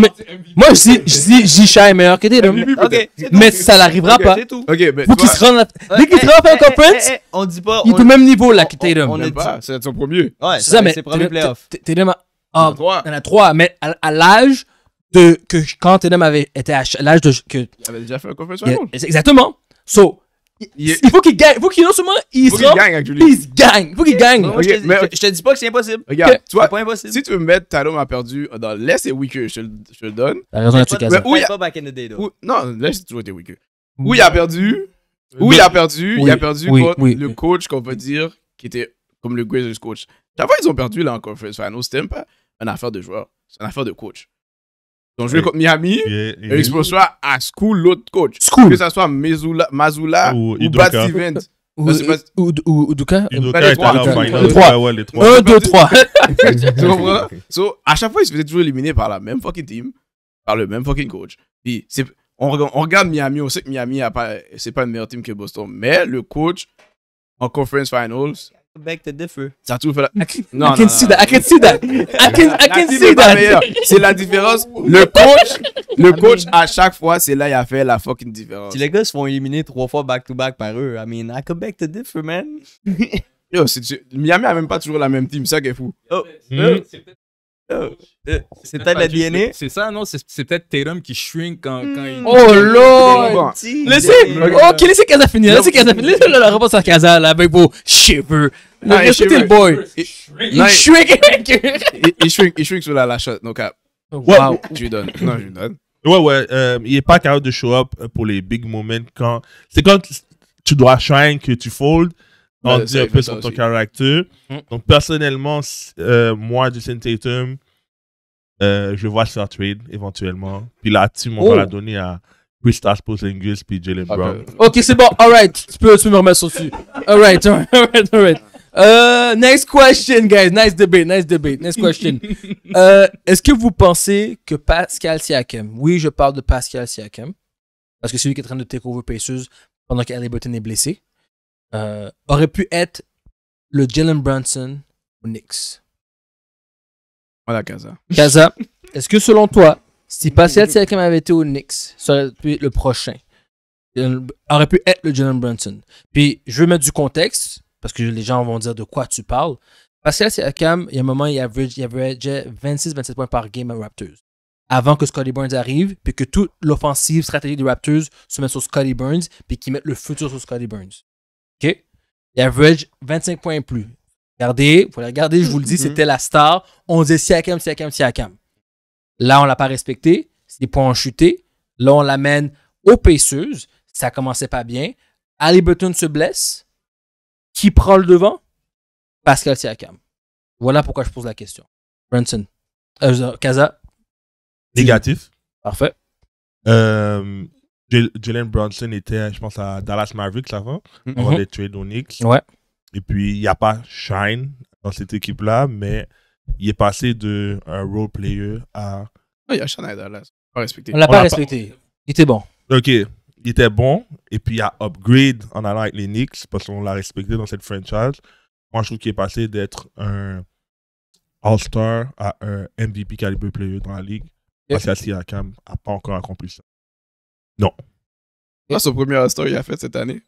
moi, je dis, je dis, est meilleur que Tatum. mais ça n'arrivera pas. mais qu'il se Dès qu'il se rend en eh, eh, eh, conference, on dit pas... Il est au même niveau, là, que Tatum. On, C'est son premier. Ouais, c'est ça, mais... premier playoff. Tatum a trois. y en a trois, mais à l'âge de, que quand Tottenham avait été à l'âge de. Que, il avait déjà fait conference final. Exactement. So, il, faut qu'il gagne. Il faut qu'il non il, gagne Il gagne. faut qu'il gagne. je, te, te dis pas que c'est impossible. Regarde, tu vois, pas impossible. Si tu veux mettre Tatum a perdu euh, dans l'Est et Weaker, je, je le donne. T'as raison tu Pas, back in the day, non, l'Est, c'est toujours été Weaker. Où il a perdu. Où il a perdu. il a perdu le coach qu'on peut dire qui était comme le greatest coach. Chaque fois, ils ont perdu là en conference final, C'était même pas une affaire de joueur. C'est une affaire de coach je vais contre Miami, Eric soit à school, l'autre coach. Que ça soit Mazula ou Bat Stevens. Ou Duka? Udoka en les trois. Un, deux, trois. So, à chaque fois, il se faisait toujours éliminer par la même fucking team, par le même fucking coach. Puis, on, on regarde Miami, on sait que Miami, c'est pas une meilleure team que Boston. Mais le coach, en conference finals, back to differ. I can, non, I can see that. I can see that. I can, I can see that. C'est la différence. Le coach, le coach, à chaque fois, c'est là qu'il a fait la fucking différence. Si les gars se font éliminer trois fois back-to-back par eux, I mean, I could back to differ, man. Yo, Miami a même pas toujours la même team, c'est ça qui est fou. Oh. Mm. Oh, euh, euh, c'est peut-être la DNA? C'est ça, non? C'est peut-être Tatum qui shrink quand, quand il. Hmm. Oh là! Laissez! Ok, laissez Kaza finir. Laissez Kaza finir. Laissez le repas sur Kaza, avec vos cheveux. shiver le boy. Il shrink. Il shrink. Il shrink sur la shot, no cap. Oh, wow. Je lui donne. Non, je lui donne. Ouais, ouais. Euh, il est pas capable de show up pour les big moments quand. C'est quand tu dois shrink que tu fold en dit un peu sur ton caractère. Mhm. Donc, personnellement, euh, moi, Justin Tatum, euh, je vois ça trade éventuellement. Puis là, tu on oh. va la oh. donner à Christas Angus puis Jalen Brown. Ok, c'est bon. Alright, tu peux, tu me remettre sur dessus. Alright, alright, alright. right. Euh, next question, guys. Nice debate, nice debate. Next question. Euh, est-ce que vous pensez que Pascal Siakam, oui, je parle de Pascal Siakam, parce que c'est lui qui est en train de take over Pacers pendant Burton est blessé. Euh, aurait pu être le Jalen Brunson au Knicks. Voilà, Gaza. Gaza, est-ce que selon toi, si Pascal Siakam avait été au Knicks, ça aurait pu être le prochain euh, aurait pu être le Jalen Brunson. Puis, je veux mettre du contexte, parce que les gens vont dire de quoi tu parles. Pascal Siakam, il y a un moment, il, avait 26-27 points par game à Raptors. Avant que Scotty Burns arrive, puis que toute l'offensive stratégique des Raptors se mette sur Scotty Burns, puis qu'ils mettent le futur sur Scotty Burns. Il average 25 points et plus. Regardez, vous la regardez, je vous le dis, c'était la star. On disait Siakam, Siakam, Siakam. Là, on ne l'a pas respecté. des points en chuté. Là, on l'amène aux pêcheuses. Ça commençait pas bien. Ali Button se blesse. Qui prend le devant Pascal Siakam. Voilà pourquoi je pose la question. Brunson, euh, Kaza. Négatif. Parfait. Euh, Jalen Brunson était, je pense, à Dallas Mavericks avant, mm mm-hmm. on avant les trades au Knicks. Ouais. Et puis, il n'y a pas Shine dans cette équipe-là, mais il est passé de un role player à. Ah, il y a Shine à Dallas. Pas respecté. On l'a pas respecté. Il était bon. Ok. Il était bon. Et puis, il a upgrade en allant avec les Knicks parce qu'on l'a respecté dans cette franchise. Moi, je trouve qu'il est passé d'être un All-Star à un MVP calibre player dans la ligue. Parce qu'Asiakam n'a pas encore accompli ça. Non. Là, ah, son premier All-Star, qu'il a fait cette année.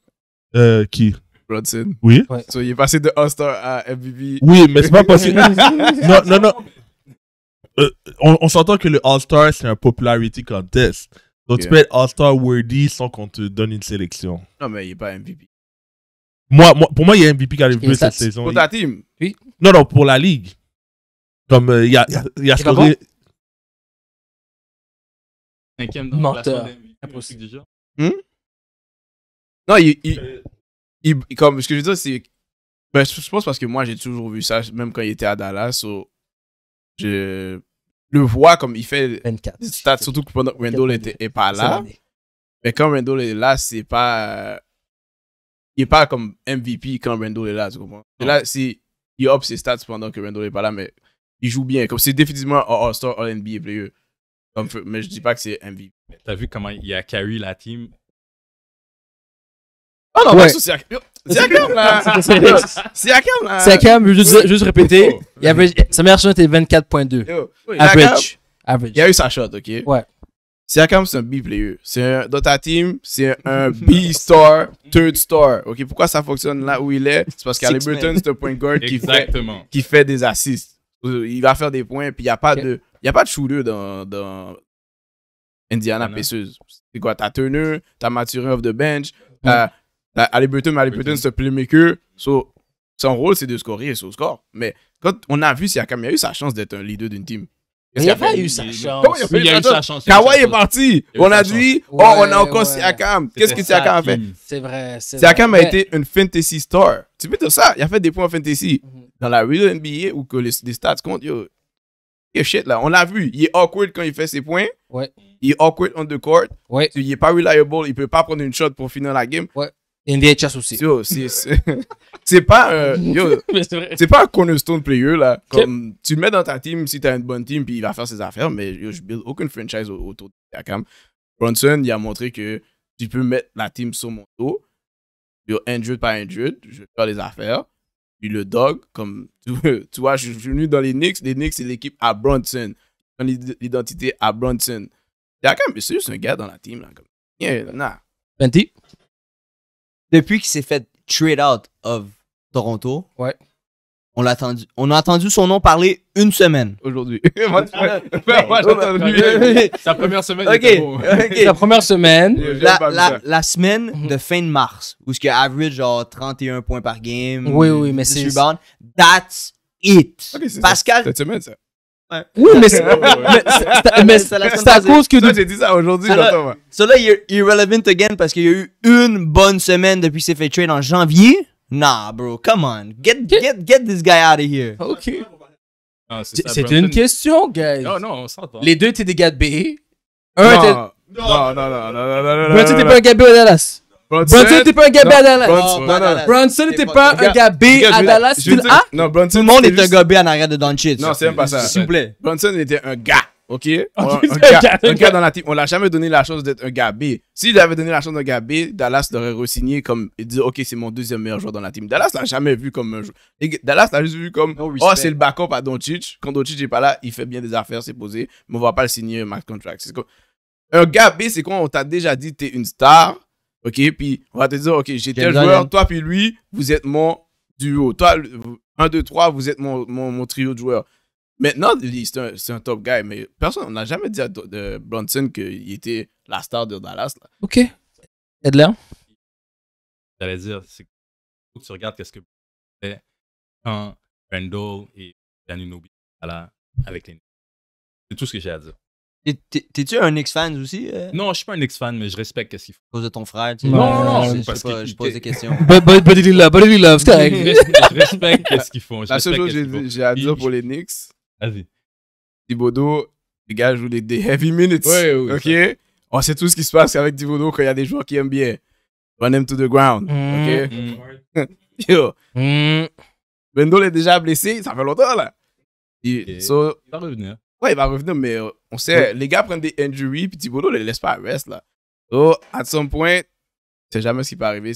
Euh, qui Brunson. Oui. Donc, il est passé de All-Star à MVP. Oui, mais c'est pas possible. non, non, non. Euh, on, s'entend que le All-Star, c'est un popularity contest. Donc, tu peux être All-Star worthy sans qu'on te donne une sélection. Non, mais il est pas MVP. Moi, pour moi, il y a MVP qui a cette saison. Pour ta team Oui. Non, non, pour la ligue. Comme euh, il y a, y a, y a, scoré. Cinquième dans Menteur impossible. déjà. Hmm? Non, il, il, comme, ce que je veux dire, c'est. Ben, je pense parce que moi, j'ai toujours vu ça, même quand il était à Dallas. je le vois comme il fait des stats, surtout que pendant Randall n'est pas là. Mais quand Randall est là, c'est pas. il n'est pas comme MVP quand Randall est là, tu comprends? là, Il up ses stats pendant que Randall n'est pas là, mais il joue bien. Comme c'est définitivement un All-Star, All-NBA player mais je dis pas que c'est MVP. T'as vu comment il a carry la team Oh non, ouais. c'est Siakam là! Siakam là! Siakam, juste, juste répéter, oh, il avait, sa meilleure shot était 24.2. Average. Average. Il a eu sa shot, ok? Ouais. C'est Siakam, c'est un B-player. C'est dans ta team, c'est un B-star, third star. Ok, pourquoi ça fonctionne là où il est? C'est parce qu'Aliburton, c'est un point guard qui fait, qui fait des assists. Il va faire des points, puis il n'y a pas de n'y a pas de shooter dans, dans Indiana C'est quoi? T'as Turner, t'as Maturin off the bench, t'as Ali Halliburton, mais Halliburton, c'est playmaker. son rôle, c'est de scorer et son score. Mais quand on a vu Siakam, Akam, il a eu sa chance d'être un leader d'une team. Il a pas eu sa chance. a eu sa chance. Kawhi est parti. On a dit, oh, on a encore Siakam. Qu'est-ce que Siakam a fait C'est vrai. Siakam a été une fantasy star. Tu peux ça. Il a fait des points en fantasy. Mhm. Dans la real NBA où que les, stats comptent, yo, Yo, shit, là, on l'a vu. Il est awkward quand il fait ses points. Il est awkward on the court. il n'est pas reliable. Il ne peut pas prendre une shot pour finir la game. Ouais. NBA aussi. c'est pas, euh, c'est pas un cornerstone player, là. Comme, tu le mets dans ta team si tu as une bonne team, puis il va faire ses affaires, mais yo, je build aucune franchise autour de Siakam. Bronson, il a montré que tu peux mettre la team sur mon dos. Yo, injured par injured, je vais faire les affaires puis le dog, comme tu, tu vois, je suis venu dans les Knicks. Les Knicks, c'est l'équipe à Brunson. Dans l'identité à Brunson. même, C'est juste un gars dans la team. Là, comme, yeah, nah. Depuis qu'il s'est fait trade out of Toronto, ouais. On l'a attendu. On a attendu son nom parler une semaine. Aujourd'hui. moi, Sa première semaine. Okay. Beau. Sa première semaine. La, la, semaine mhm. de fin de mars, où ce qu'il average genre 31 points par game. Oui, oui, mais c'est. That's it. Okay, Pascal. Cette semaine, ça. Ouais. Oui, mais c'est à cause que. j'ai dit ça aujourd'hui. Ça, Cela est irrelevant again parce qu'il y a eu une bonne semaine depuis ses s'est fait trade en janvier. Nah, bro, come on. Get, get, get this guy out of here. OK. Ah, c'est une question, guys. Non, non, on s'entend. Les deux, t'es des gars de B Un, était Non, non, non, non, non, non, non. Brunson, t'es pas un gars B à Dallas. Brunson, t'es pas un gars B à oh, Dallas. Brunson, t'es pas un gars B à Dallas. Tu ah? Non, Tout le monde est un gars B en arrière de Doncic. Non, c'est même pas ça. S'il vous plaît. Brunson était un gars. OK? un, gars, dans la team. On l'a jamais donné la chance d'être un gars B. S'il avait donné la chance d'un gars B, Dallas l'aurait re-signé comme. Il dit, OK, c'est mon deuxième meilleur joueur dans la team. Dallas l'a jamais vu comme un joueur. Dallas l'a juste vu comme. oh, c'est le backup à Doncic. Quand Doncic n'est pas là, il fait bien des affaires, c'est posé. Mais on va pas le signer un max contract. Un gars B, c'est quand on t'a déjà dit, t'es une star. OK? Puis on va te dire, OK, j'étais tel joueur, toi puis lui, vous êtes mon duo. Toi, 1, 2, 3, vous êtes mon, mon, mon trio de joueurs. Maintenant, c'est un, un, top guy, mais personne n'a jamais dit à de Brunson qu'il était la star de Dallas. OK. Edler? J'allais dire, c'est faut que tu regardes qu'est-ce que fait quand Randall et Danunobi là avec les C'est tout ce que j'ai à dire. T'es-tu un Knicks fan aussi? Non, je suis pas un Knicks fan mais je respecte qu'est-ce qu'ils font. À cause de ton frère, tu sais. Non, non, je, je pose des questions. Buddy Love, Buddy Love, c'est Je respecte qu'est-ce qu'ils font. La seule chose que j'ai à dire pour les Knicks, Vas-y. Thibodeau, les gars jouent des, heavy minutes. ok. On sait tout ce qui se passe avec Thibodeau quand il y a des joueurs qui aiment bien. Run him to the ground. Mm. Ok. Mm. Mm. Bendo est déjà blessé, ça fait longtemps là. il va revenir. Ouais, il va revenir, mais on sait, les gars prennent des injuries, puis Thibodeau ne les laisse pas rester là. So, à some point, c'est jamais ce qui peut arriver.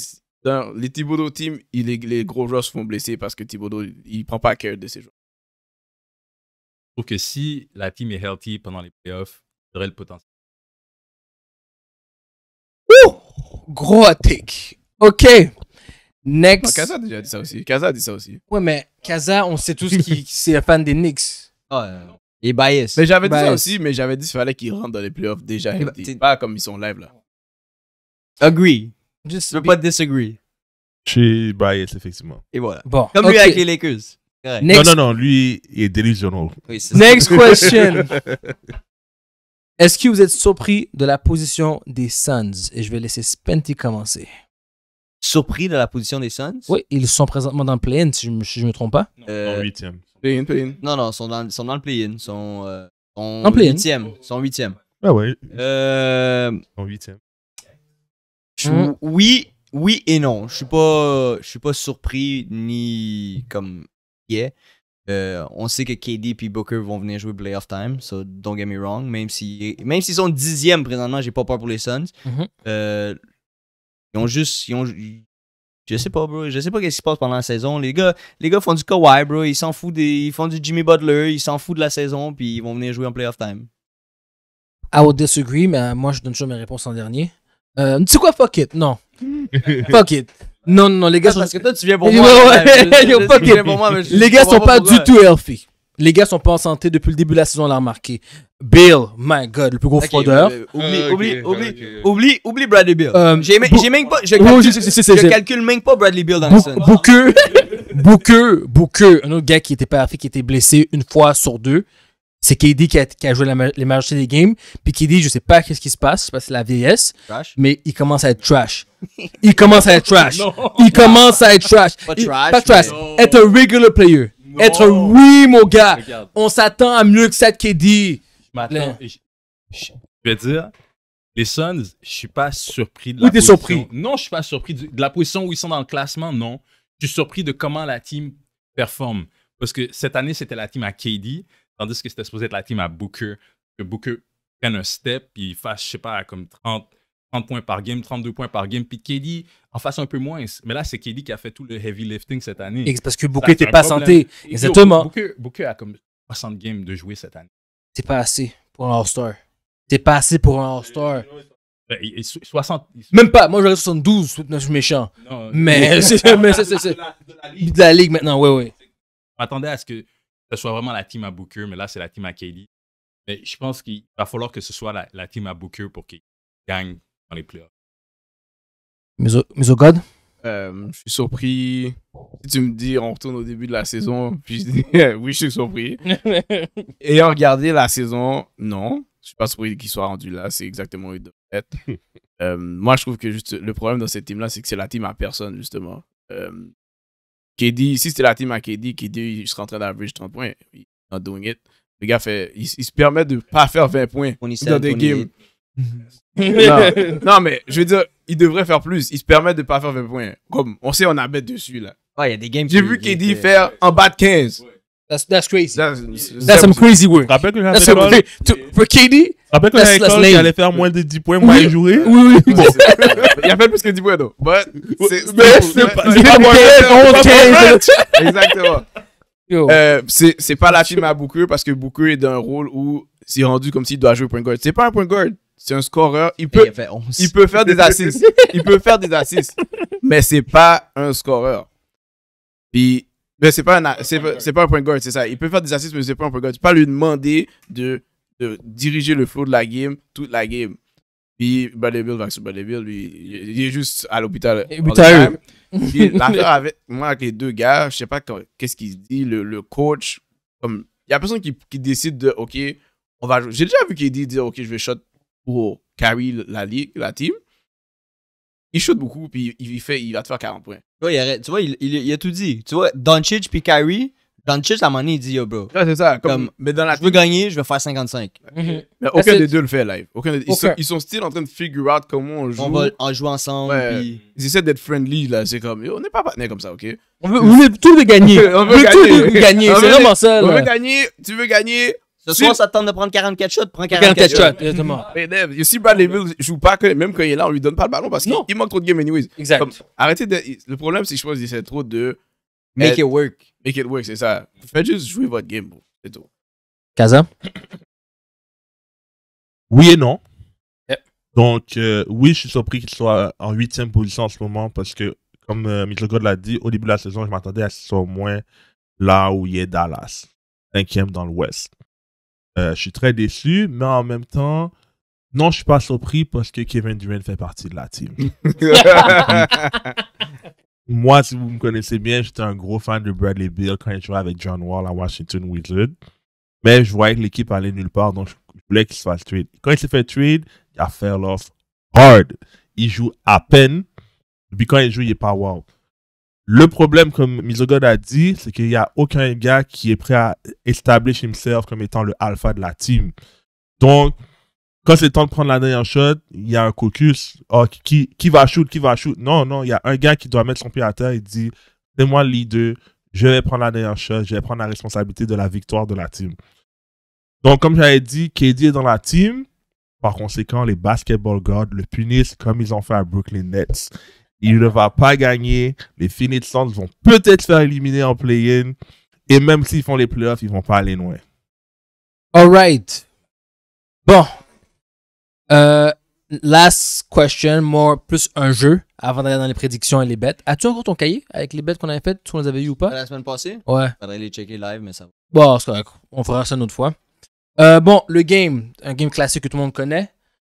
les Thibodeau team, les, les, gros joueurs se font blesser parce que Thibodeau, il prend pas care de ses joueurs trouve que si la team est healthy pendant les playoffs, il aurait le potentiel. Ouh! Gros attic. OK. Next. Kaza a déjà dit ça aussi. Kaza a dit ça aussi. Ouais, mais Kaza, on sait tous qu'il est fan des Knicks. Oh, bias. Mais j'avais dit ça aussi, mais j'avais dit qu'il fallait qu'ils rentrent dans les playoffs déjà. Healthy. Pas comme ils sont live là. Agree. Just je veux pas disagree. Je suis biased, effectivement. Et voilà. Bon. Comme lui avec les Lakers. Non, non, non, lui, est delusional. Next question. Est-ce que vous êtes surpris de la position des Suns? Et je vais laisser Spenty commencer. Surpris de la position des Suns? Oui, ils sont présentement dans le play-in, si je ne me, trompe pas. Non, en euh, huitième. Play-in, play-in. Non, non, ils sont dans, sont dans le play-in. Ils sont, en euh, play-in. huitième. Ils sont huitième. Ah ouais. Euh... huitième. Hein? Oui, oui et non. Je suis pas, suis pas surpris ni comme euh, on sait que KD et Booker vont venir jouer playoff time, so don't get me wrong. Même s'ils si, même sont dixième présentement, j'ai pas peur pour les Suns. Mhm. Euh, ils ont juste. Ils ont, je sais pas, bro. Je sais pas qu'est-ce qui se passe pendant la saison. Les gars, les gars font du Kawhi, bro. Ils s'en foutent ils font du Jimmy Butler. Ils s'en foutent de la saison, puis ils vont venir jouer en playoff time. I would disagree, mais moi, je donne toujours mes réponses en dernier. Euh, tu sais quoi, fuck it. Non. fuck it. Non, non, les gars ah, sont... Parce que toi, tu viens pour moi. Les gars sont pas, du tout healthy. Les gars sont pas en santé depuis le début de la saison, on l'a remarqué. Bill, my God, le plus gros fraudeur. oublie, euh, oublie, oublie, oublie, oublie Bradley Bill. Euh, j'ai même pas, je calcule, même pas Bradley Bill dans son. Booker, Booker, Booker, un autre gars qui était pas healthy, qui était blessé une fois sur deux c'est KD qui a, joué la, les des games. Puis KD, je sais pas qu'est-ce qui se passe, parce que c'est la vieillesse. Mais il commence à être trash. il commence à être trash. il commence à être trash. Pas trash. Être un regular player. Être oui, mon gars. On s'attend à mieux que ça de KD. Je, je, dire, les Suns, je suis pas surpris de la surpris. Non, je suis pas surpris de, de la position où ils sont dans le classement, non. Je suis surpris de comment la team performe. Parce que cette année, c'était la team à KD. Tandis que c'était supposé être la team à Booker. Que Booker prenne un step, puis il fasse, je sais pas, comme 30, 30 points par game, 32 points par game, puis Kelly en fasse un peu moins. Mais là, c'est Kelly qui a fait tout le heavy lifting cette année. parce que Booker n'était pas santé. Exactement. Booker, a comme 60 games de jouer cette année. C'est pas assez pour un All-Star. C'est pas assez pour un All-Star. Même pas, moi j'aurais 72, je suis méchant. mais c'est de, la, de, la ligue maintenant, ouais, ouais. à ce que ce soit vraiment la team à Booker, mais là, c'est la team à Kelly. Mais je pense qu'il va falloir que ce soit la, team à Booker pour qu'il gagne dans les playoffs. au euh, Je suis surpris. Si tu me dis, on retourne au début de la saison, puis je dis, oui, je suis surpris. Ayant regardé la saison, non. Je suis pas surpris qu'il soit rendu là. C'est exactement où il doit être. moi, je trouve que juste, le problème dans cette team-là, c'est que c'est la team à personne, justement. Euh, KD, si c'était la team à KD, KD, il serait en train d'average 30 points. not doing it. Le gars, fait, il, se permet de pas faire 20 points dans des games. non. mais je veux dire, il devrait faire plus. Il se permet de pas faire 20 points. Comme, on sait, on a bête dessus, là. il y a des games J'ai vu KD faire en bas de 15. That's, that's crazy. That's, that's some crazy work. Rappelle que j'avais some to, For KD, Rappelle que j'avais l'école allait faire moins de 10 points, moins oui. jouer. Oui, oui. Bon. Il a fait plus que 10 points, non. But, mais c'est pas... Exactement. Euh, c'est pas la team à Booker parce que Booker est dans un rôle où c'est rendu comme s'il doit jouer point guard. C'est pas un point guard. C'est un scoreur. Il peut, il peut faire des assists. il peut faire des assists. Mais c'est pas un scoreur. Puis mais c'est pas, un, c'est, pas, un point guard, c'est ça. Il peut faire des assists, mais c'est pas un point guard. Tu peux pas lui demander de, de diriger le flow de la game, toute la game. Puis Bill va sur Bodybuild, lui, il est juste à l'hôpital. Puis l'affaire avec moi, avec les deux gars, je sais pas qu'est-ce qu'il dit, le, le coach. Comme, il y a personne qui, qui décide de, OK, on va J'ai déjà vu qu'il dit, OK, je vais shot pour carry la, ligue, la team il shoot beaucoup, puis il, fait, il va te faire 40 points. tu vois, il, il, il, a tout dit. Tu vois, Doncic puis Kyrie, Doncic, à un moment il dit Yo, bro. Ouais, c'est ça. Comme, mais dans la... Je veux gagner, je vais faire 55. Mhm. aucun des deux le fait live. Aucun ils, sont, ils, still en train de figure out comment on joue. On va en jouer ensemble. Ils essaient d'être friendly, là. C'est comme, Yo, on n'est pas partenaires comme ça, OK On veut, on veut tout gagner. on veut, on gagner. tout gagner. C'est vraiment ça. On veut gagner, tu veux gagner, ce soir, ça tente de prendre 44 shots, prends 44, shots. Exactement. Mais si Bradley joue pas, même quand il est là, on lui donne pas le ballon parce qu'il manque trop de game anyways. Exact. arrêtez de. Le problème, c'est que je pense qu'il essaie trop de. Make it work. Make it work, c'est ça. Faites juste jouer votre game, bro. C'est tout. Kaza? Oui et non. Donc, euh, oui, je suis surpris qu'il soit en 8e position en ce moment parce que, comme euh, Mitchell God l'a dit, au début de la saison, je m'attendais à ce qu'il soit au moins là où il est Dallas, 5e dans l'Ouest. Euh, je suis très déçu, mais en même temps, non, je suis pas surpris parce que Kevin Durant fait partie de la team. Moi, si vous me connaissez bien, j'étais un gros fan de Bradley Bill quand il jouait avec John Wall à Washington Wizard. Mais je voyais que l'équipe allait nulle part, donc je voulais qu'il se fasse trade. Quand il s'est fait trade, il a fait l'offre hard. Il joue à peine. Puis quand il joue, il n'est pas wow. Le problème, comme Mizogod a dit, c'est qu'il n'y a aucun gars qui est prêt à establish himself comme étant le alpha de la team. Donc, quand c'est temps de prendre la dernière shot, il y a un caucus. Ah, qui, va shoot, qui va shoot? Non, non, il y a un gars qui doit mettre son pied à terre et dit, c'est moi le leader, je vais prendre la dernière shot, je vais prendre la responsabilité de la victoire de la team. Donc, comme j'avais dit, KD est dans la team. Par conséquent, les basketball guards le punissent comme ils ont fait à Brooklyn Nets. Il ne va pas gagner. Les Phoenix Suns vont peut-être faire éliminer en play-in. Et même s'ils font les playoffs, ils vont pas aller loin. right. Bon. Euh, last question, more, plus un jeu avant d'aller dans les prédictions et les bêtes. As-tu encore ton cahier avec les bêtes qu'on avait faites, tout on les avait eu ou pas La semaine passée Ouais. Faudrait les checker live, mais ça va. Bon, On fera ça une autre fois. Euh, bon, le game, un game classique que tout le monde connaît.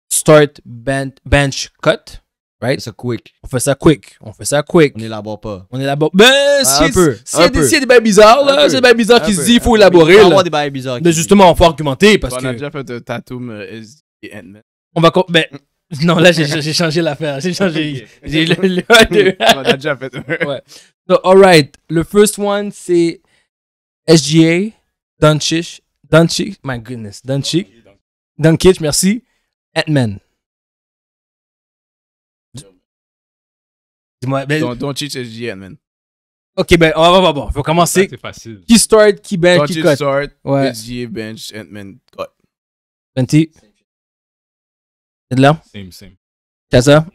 Start, bench cut. Right? On fait ça quick. On fait ça quick. On fait ça quick. On pas. On élabore. Ben, si un y, a des bails bizarres, là, c'est des bails bizarres qui se dit, il faut élaborer. Il faut avoir des bails bizarres. Mais justement, on faut argumenter parce que. On a déjà fait de Tatum et On va. Ben. Non, là, j'ai changé l'affaire. J'ai changé. j'ai le, on a déjà fait Ouais. So, alright. Le first one, c'est SGA, Dunchish, Dunchish, My goodness. Dunchish, Danchik, merci. Ant-Man. Dis-moi. Ben... Don't, don't cheat SGN, man. Ok, ben, on va voir. Bon, faut commencer. Ah, c'est facile. Qui start, qui bench, don't qui cut. start, ouais. SGA bench, Ant-Man, cut. 20. C'est de là? Same, same. C'est ça?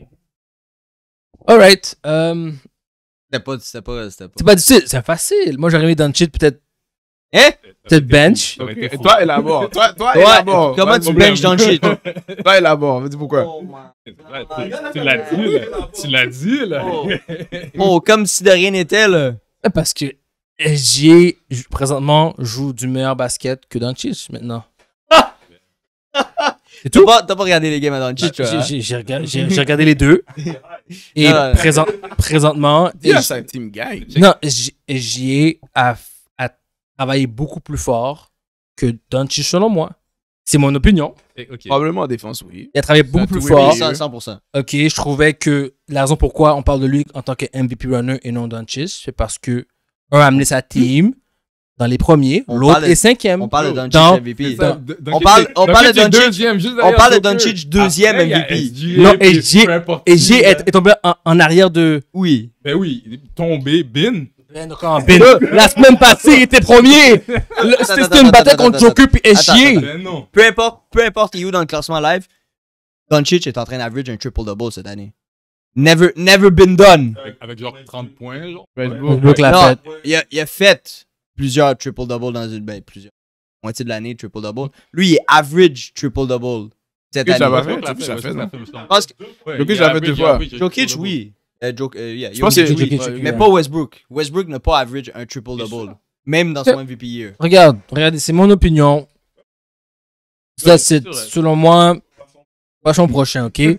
Alright. Um... C'était pas, pas, pas, pas difficile, c'est facile. Moi, j'aurais mis cheat, peut-être Hein? Eh? Tu bench? benches. Toi, mort. Toi, toi, toi mort. Comment tu benches dans le shit? toi, et est là pourquoi? Oh, pourquoi? tu l'as dit, là. Tu l'as dit, là. Oh. oh comme si de rien n'était, là. Parce que j'ai présentement joue du meilleur basket que dans Doncic maintenant. C'est tout. T'as pas, regardé les games à Doncic, bah, tu hein? J'ai regardé les deux. Ah, et présentement. un team guy. Non, j'y à travaillé beaucoup plus fort que Doncic, selon moi. C'est mon opinion. Probablement en défense, oui. Il a travaillé beaucoup plus fort. 100%, Ok, je trouvais que la raison pourquoi on parle de lui en tant que MVP runner et non Doncic, c'est parce que un a amené sa team dans les premiers, l'autre est cinquième. On parle de Doncic MVP. On parle de Doncic deuxième MVP. et J est tombé en arrière de. Oui. Ben oui, tombé, bin. La semaine passée, il était premier. C'était une bataille contre Jokic et Eschier. Peu importe, peu importe où dans le classement live, Doncic est en train d'average un triple double cette année. Never, never been done. Avec, genre 30 points, genre. Il, a, fait plusieurs triple double dans une. Ben, plusieurs. Moitié de l'année, triple double. Lui, il est average triple double. Cette année. Jokic, j'avais fait deux fois. Jokic, oui. Euh, Joke, euh, yeah, je mais pas Westbrook. Westbrook n'a pas average un triple-double, même dans son MVP year. Regarde, c'est mon opinion. Ça, c'est selon moi, prochain prochain, ok?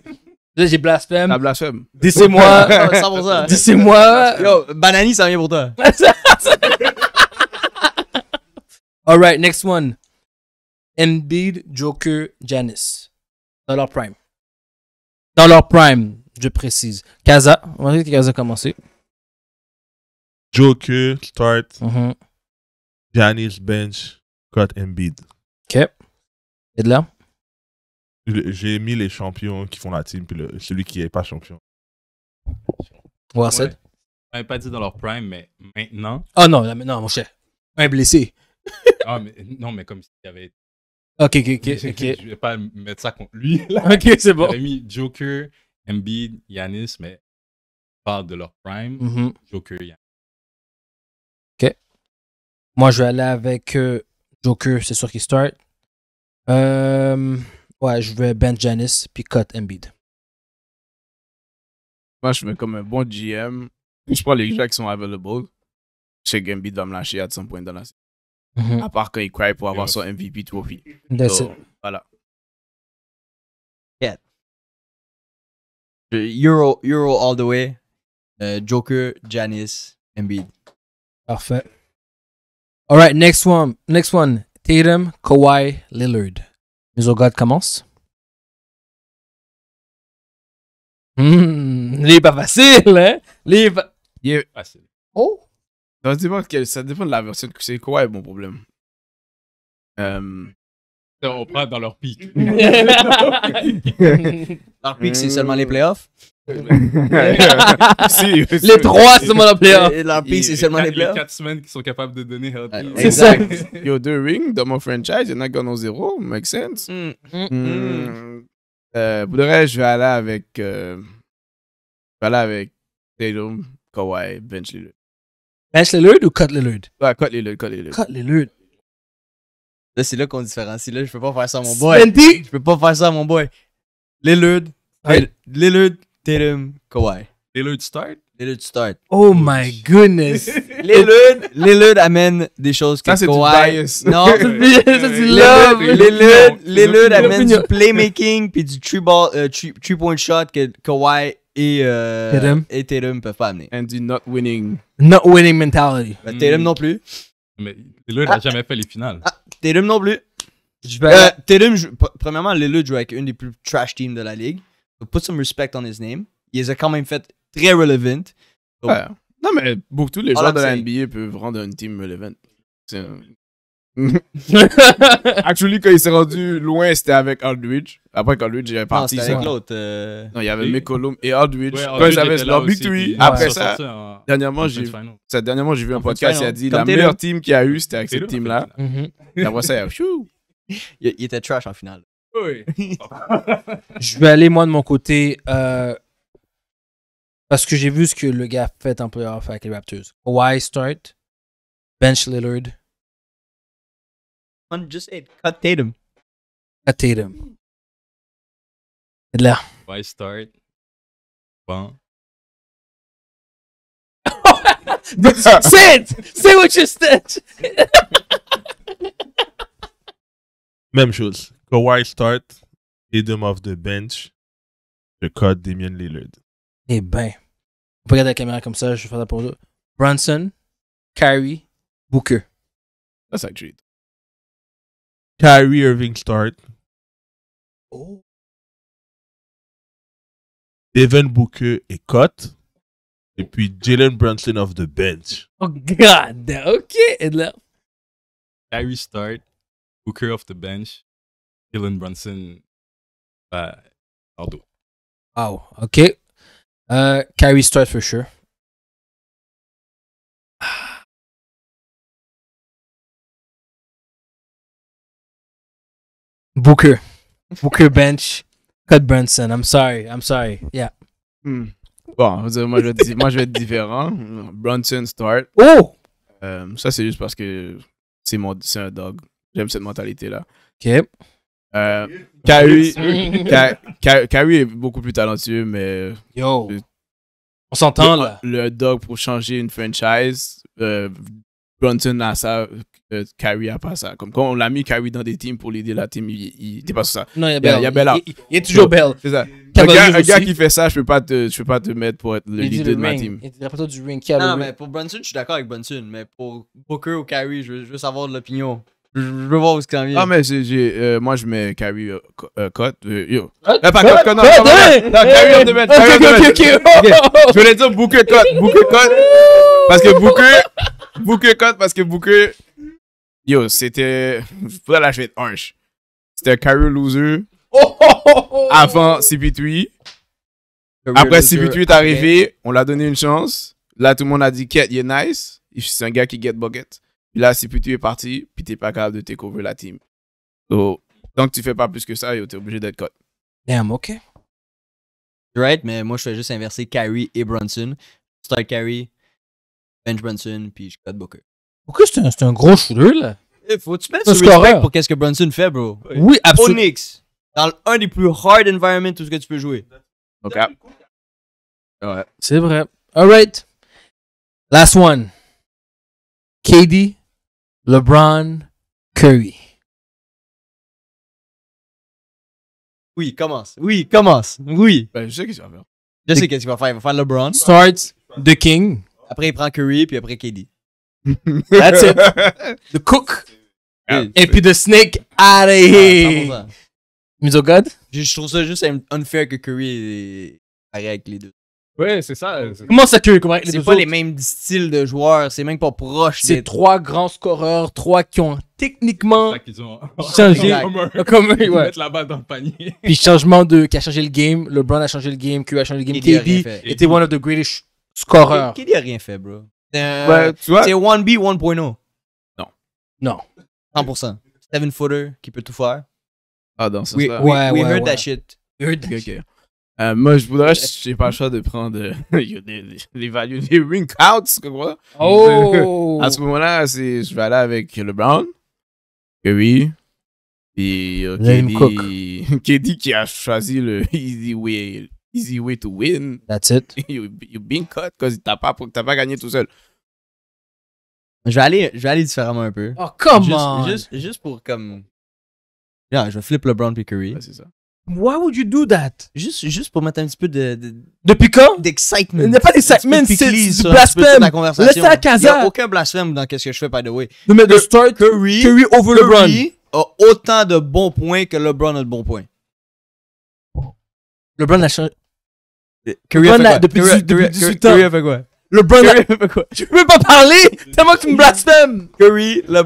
Là, j'ai blasphème. La blasphème. Dissez-moi. Dissez-moi. Yo, Banani, ça vient pour toi. Alright, next one. Embiid, Joker, Janice. Dans leur prime. Dans leur prime je précise. Kaza, on va dire que Kaza a commencé. Joker, start. Janice, mhm. bench. Cut, Embiid. Ok. Et de là J'ai mis les champions qui font la team, puis celui qui n'est pas champion. Ouais, Je On pas dit dans leur prime, mais maintenant. oh non, maintenant, mon cher. Un blessé. ah, mais, non, mais comme s'il y avait. Ok, ok, ok. Je ne vais pas mettre ça contre lui. Ok, c'est bon. j'ai mis Joker, Embiid, Yanis, mais parle de leur prime. Mm-hmm. Joker, Yanis. OK. Moi, je vais aller avec euh, Joker, c'est sûr qu'il start. Euh, ouais, je vais Ben Janis, puis cut Embiid. Moi, je me comme un bon GM. Je prends les gens qui sont available. Je sais qu'Embiid va me lâcher à 100 points dans la série. Mm-hmm. À part quand il cry pour avoir son MVP trophy. So, voilà. Euro, Euro all the way. Uh, Joker, Janice, Embiid. Parfait. All right, next one. Next one. Tatum, Kawhi, Lillard. Misogad commence. Mmh, lui, pas facile, hein? Lui, pas... Il est facile. Oh! Ça dépend, ça dépend de la version de c'est Kawhi mon problème. Um, on prend dans leur pic. leur pic, c'est seulement les playoffs. les trois, c'est seulement les playoffs. Leur pic, c'est seulement les playoffs. Les quatre semaines qu'ils sont capables de donner. C'est ça. Yo, deux rings dans mon franchise, en a qui au zéro. Make sense. Mm, mm, mm. Euh, pour le reste, je vais aller avec. Euh, je vais aller avec Tatum, Kawhi, Bench Lillard. Bench Lillard ou Cut Lillard? Ouais, Cut Lillard, Cut Lillard. Cut Lillard. Là, c'est là qu'on différencie. Là, je peux pas faire ça à mon boy. Je peux pas faire ça à mon boy. Lillard, Lillard, Tatum, Kawhi. Lillard start? Lillard start. Oh my goodness. Lillard, Lillard amène des choses que Kawhi... non, c'est du Lillard, Lillard, amène du playmaking puis du three-point three, euh, shot que Kawhi euh, et, Tatum. peuvent pas amener. And du not winning. Not winning mentality. Ben, Tatum mm. non plus. Mais Lillard n'a ah. jamais fait les finales. Ah, non plus. Euh, premièrement, Lillard joue avec une des plus trash teams de la ligue. put some respect on his name. Il les a quand même fait très relevant. Ouais. Non, mais beaucoup les joueurs de la NBA peuvent rendre une team relevant. C'est Actually, quand il s'est rendu loin, c'était avec Aldridge. Après il est parti. c'était avec l'autre. Euh, non, il y avait McCollum et Aldridge. Ouais, quand ils avaient leur Après hein. ça, dernièrement, j'ai vu un podcast, il a dit hein. la meilleure team qu'il a eu, c'était avec cette team-là. Mhm. Et après ça, il, il était trash en finale. Oui. Je vais aller, moi, de mon côté. Euh, parce que j'ai vu ce que le gars fait en playoff avec les Raptors. Kawhi start, bench Lillard, Hunter just said, cut Tatum. Cut Tatum. لا Why start? Well, say Say what you said! Même chose. Kawhi start, Tatum off the bench. Je cut Damien Lillard. Eh ben, on peut regarder la caméra comme ça, je vais faire la pause. Brunson, Kyrie, Booker. That's actually Kyrie Irving start. Oh. Devin Booker est cut. Et puis Jalen Brunson off the bench. Oh God, ok. Enough. Kyrie start. Booker off the bench. Jalen Brunson. Uh, Aldo. Wow, ok. Uh, Kyrie start for sure. Booker, Booker bench, cut Brunson. I'm sorry, I'm sorry. Yeah. Hmm. Bon, moi je, vais être, différent. Brunson start. Oh! Euh, ça c'est juste parce que c'est un dog. J'aime cette mentalité là. Ok. Euh, est beaucoup plus talentueux, mais. Yo! Euh, On s'entend là. Le dog pour changer une franchise, euh, Brunson a ça, Carrie euh, a pas ça. Comme quand on l'a mis Carrie dans des teams pour l'aider la team, il n'était pas sur ça. Non, il y a Bell. Il y a, Bella. Il, est toujours Bell. C'est ça. Un gars, un gars, qui fait ça, je peux pas te, peux pas te mettre pour être le leader de ma team. Il est du ring. non, mais pour Brunson, je suis d'accord avec Brunson, mais pour Booker ou Carrie, je je veux savoir de l'opinion. Je veux voir où ce qu'il Ah, mais euh, moi, je mets Kyrie euh, euh, Cott. yo. Là, eh, pas Cott, non, hein? non, Kyrie ah, Ok, Je voulais dire Booker Cott. Booker Cott. Parce que Booker. Booker Cott, parce que Booker. Yo, c'était. Là, je vais être hunch. C'était Kyrie Loser. Oh! Avant CP3. Après CP3 est arrivé. On l'a donné une chance. Là, tout le monde a dit, Ket, you're nice. C'est un gars qui get bucket là, si tu es parti, puis n'es pas capable de te over la team. donc tant que tu fais pas plus que ça, tu es obligé d'être cut. Damn, ok. Right, mais moi, je fais juste inverser Carrie et Brunson. Start Carrie, bench Brunson, puis je cut Booker. Pourquoi c'est un, un, gros shooter, là. faut tu mettre ce respect pour qu'est-ce que Brunson fait, bro. Oui, absolument. Onyx, dans un des plus hard environments tout ce que tu peux jouer. Ok. C'est vrai. Alright. Last one. KD LeBron Curry. Oui, commence. Oui, commence. Oui. Ben, je sais ce qu'il va faire. Je sais qu'est-ce qu'il va faire. Il va faire LeBron. Starts The King. Après, il prend Curry, puis après KD. That's it. The Cook. Ah, Et puis The Snake out Mise au Je, trouve ça juste unfair que Curry est avec les deux. Ouais, c'est ça. Comment ça tue, comment les C'est pas les mêmes styles de joueurs, c'est même pas proche. C'est trois grands scoreurs, trois qui ont techniquement ça qu'ils ont... changé comme ouais. mettre la balle dans le panier. Puis changement de qui a changé le game, LeBron a changé le game, Q a changé le game, KD était one of the greatest scoreurs. KD a rien fait, bro. ouais, C'est 1B 1.0. Non. Non. 100%. Seven footer qui peut tout faire. Ah non, ça. We, ouais, we, heard that shit. We heard that euh, moi, je voudrais, j'ai pas le choix de prendre euh, les, value, les values des ring outs quoi. Oh! à ce moment-là, je vais aller avec le Brown. puis Et euh, KD, qui a choisi le easy way, easy way to win. That's it. you, you being cut because t'as pas, t'as pas gagné tout seul. Je vais aller, je vais aller différemment un peu. Oh, come juste, Juste, pour comme. Yeah, je flippe le Brown puis Curry. c'est ça. Why would you do that? Juste, pour mettre un petit peu de. Depuis quand? D'excitement. Il n'y a pas d'excitement, c'est du blasphème. Laissez à Il n'y a aucun blasphème dans ce que je fais, by the way. mais le start, Curry, over Curry a autant de bons points que LeBron a de bons points. LeBron a changé. Curry a, depuis, depuis a fait quoi? LeBron a fait quoi? Je peux pas parler que tu me blasphèmes! Curry, le.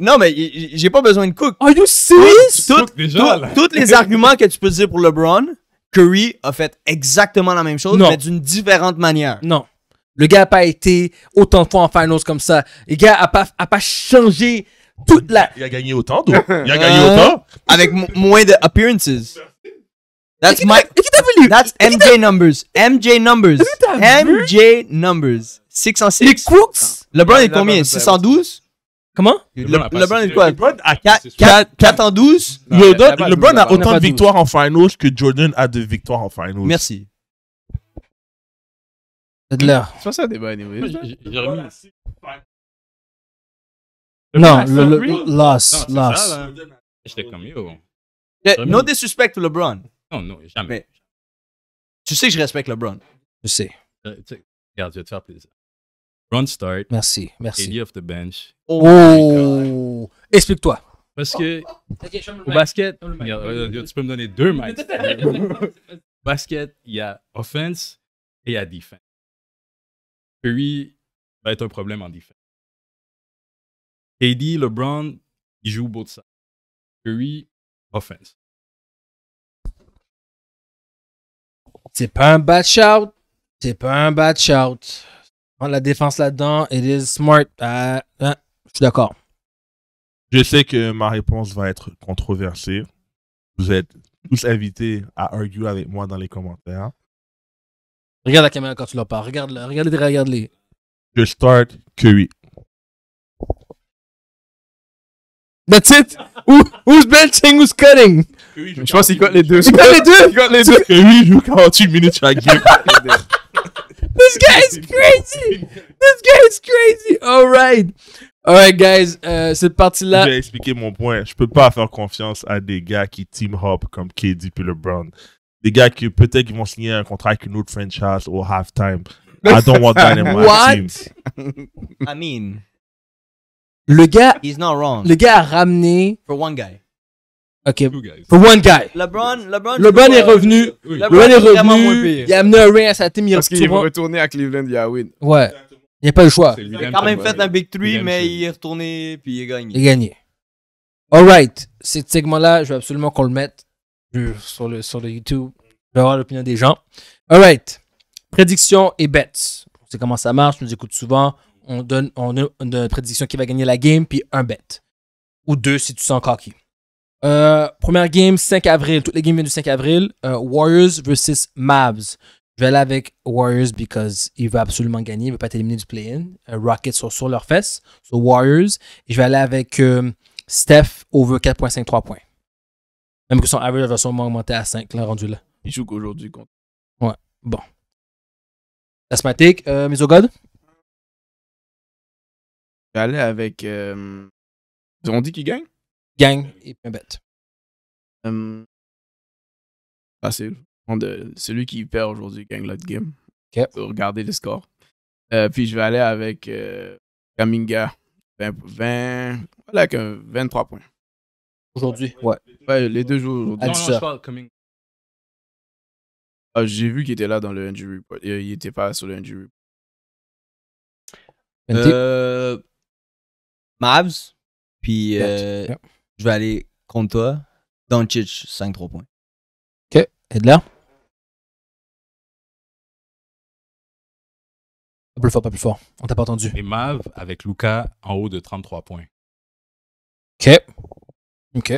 Non, mais j'ai pas besoin de Cook. Are you serious? Tous les arguments que tu peux dire pour LeBron, Curry a fait exactement la même chose, mais d'une différente manière. Non. Le gars n'a pas été autant de fois en finals comme ça. Le gars n'a pas, a pas changé toute la. Il a gagné autant, toi. Il a gagné euh, autant. Avec moins de appearances. That's my. That's MJ numbers. MJ numbers. MJ numbers. 606. Ah. LeBron est combien 612 Comment? LeBron, le, LeBron est quoi? LeBron a 4, en 12? Non, le, LeBron, a autant de victoires en finals que Jordan a de victoires en finals. Merci. C'est de l'heure. C'est pas ça le débat, anyway. Non, le, le, loss, non, loss. J'étais comme yo. no disrespect to LeBron. Non, non, jamais. Mais, tu sais que je respecte LeBron. Je sais. Euh, regarde, je vais te faire Ron Start. Merci, merci. Eddie off the bench. Oh! oh explique-toi. Parce que au basket, tu peux me donner deux matchs. basket, il y a offense et il y a defense. Curry va être un problème en defense. KD, LeBron, ils joue de ça. Curry, offense. C'est pas un bad shout. C'est pas un bad shout la défense là-dedans. It is smart. Ah, ah, je suis d'accord. Je sais que ma réponse va être controversée. Vous êtes tous invités à arguer avec moi dans les commentaires. Regarde la caméra quand tu l'as pas. Regarde-les, regarde-les. Regarde je start que oui. That's it. who's benching? Who's cutting? je pense qu'il cote les deux. Il cote les deux. Il cote les deux. je joue 48 minutes chaque game. this guy is crazy. This guy is crazy. All right. All right, guys. Euh, cette partie-là. Je vais expliquer mon point. Je peux pas faire confiance à des gars qui team hop comme KD puis LeBron. Des gars qui peut-être vont signer un contrat avec une autre franchise au halftime. I don't want that in my What? I mean, le gars, le gars a ramené For one guy. OK. pour one guy. LeBron, LeBron, LeBron est revenu. LeBron, est revenu. Il a amené un ring à sa team. Il Parce qu'il est retourné à Cleveland, il a win. Ouais. Il n'y a pas le choix. Il a quand même fait un Big three mais il est retourné puis il a gagné. Il a gagné. Alright. ce segment-là, je veux absolument qu'on le mette sur le, sur le YouTube. Je veux avoir l'opinion des gens. Alright. Prédictions et bets. c'est comment ça marche. On nous écoute souvent. On donne, on a une prédiction qui va gagner la game, puis un bet. Ou deux si tu sens cocky. Euh, première game, 5 avril. Toutes les games viennent du 5 avril. Euh, Warriors versus Mavs. Je vais aller avec Warriors because qu'il veut absolument gagner. Il ne veut pas être éliminé du play-in. Euh, Rockets sont sur leurs fesses. So Warriors. Et je vais aller avec Steph over 4.53 points. Même que son average va sûrement augmenter à 5, rendu là. Il joue qu'aujourd'hui contre. Ouais, bon. That's my Je vais aller avec. On dit qui gagne? Gang et puis bête. Um, facile. De, celui qui perd aujourd'hui gagne l'autre game. Okay. Regardez le score. Euh, puis je vais aller avec euh, Kaminga. 20, voilà, avec 23 points. Aujourd'hui, ouais. Les deux jours aujourd'hui. Ah, j'ai vu qu'il était là dans le injury euh, Il n'était pas sur le injury euh, Mavs, puis je vais aller contre toi. Doncic, 5-3 points. OK. Edler? Pas plus fort, pas plus fort. On t'a pas entendu. Et Mav avec Luca en haut de 33 points. OK. OK.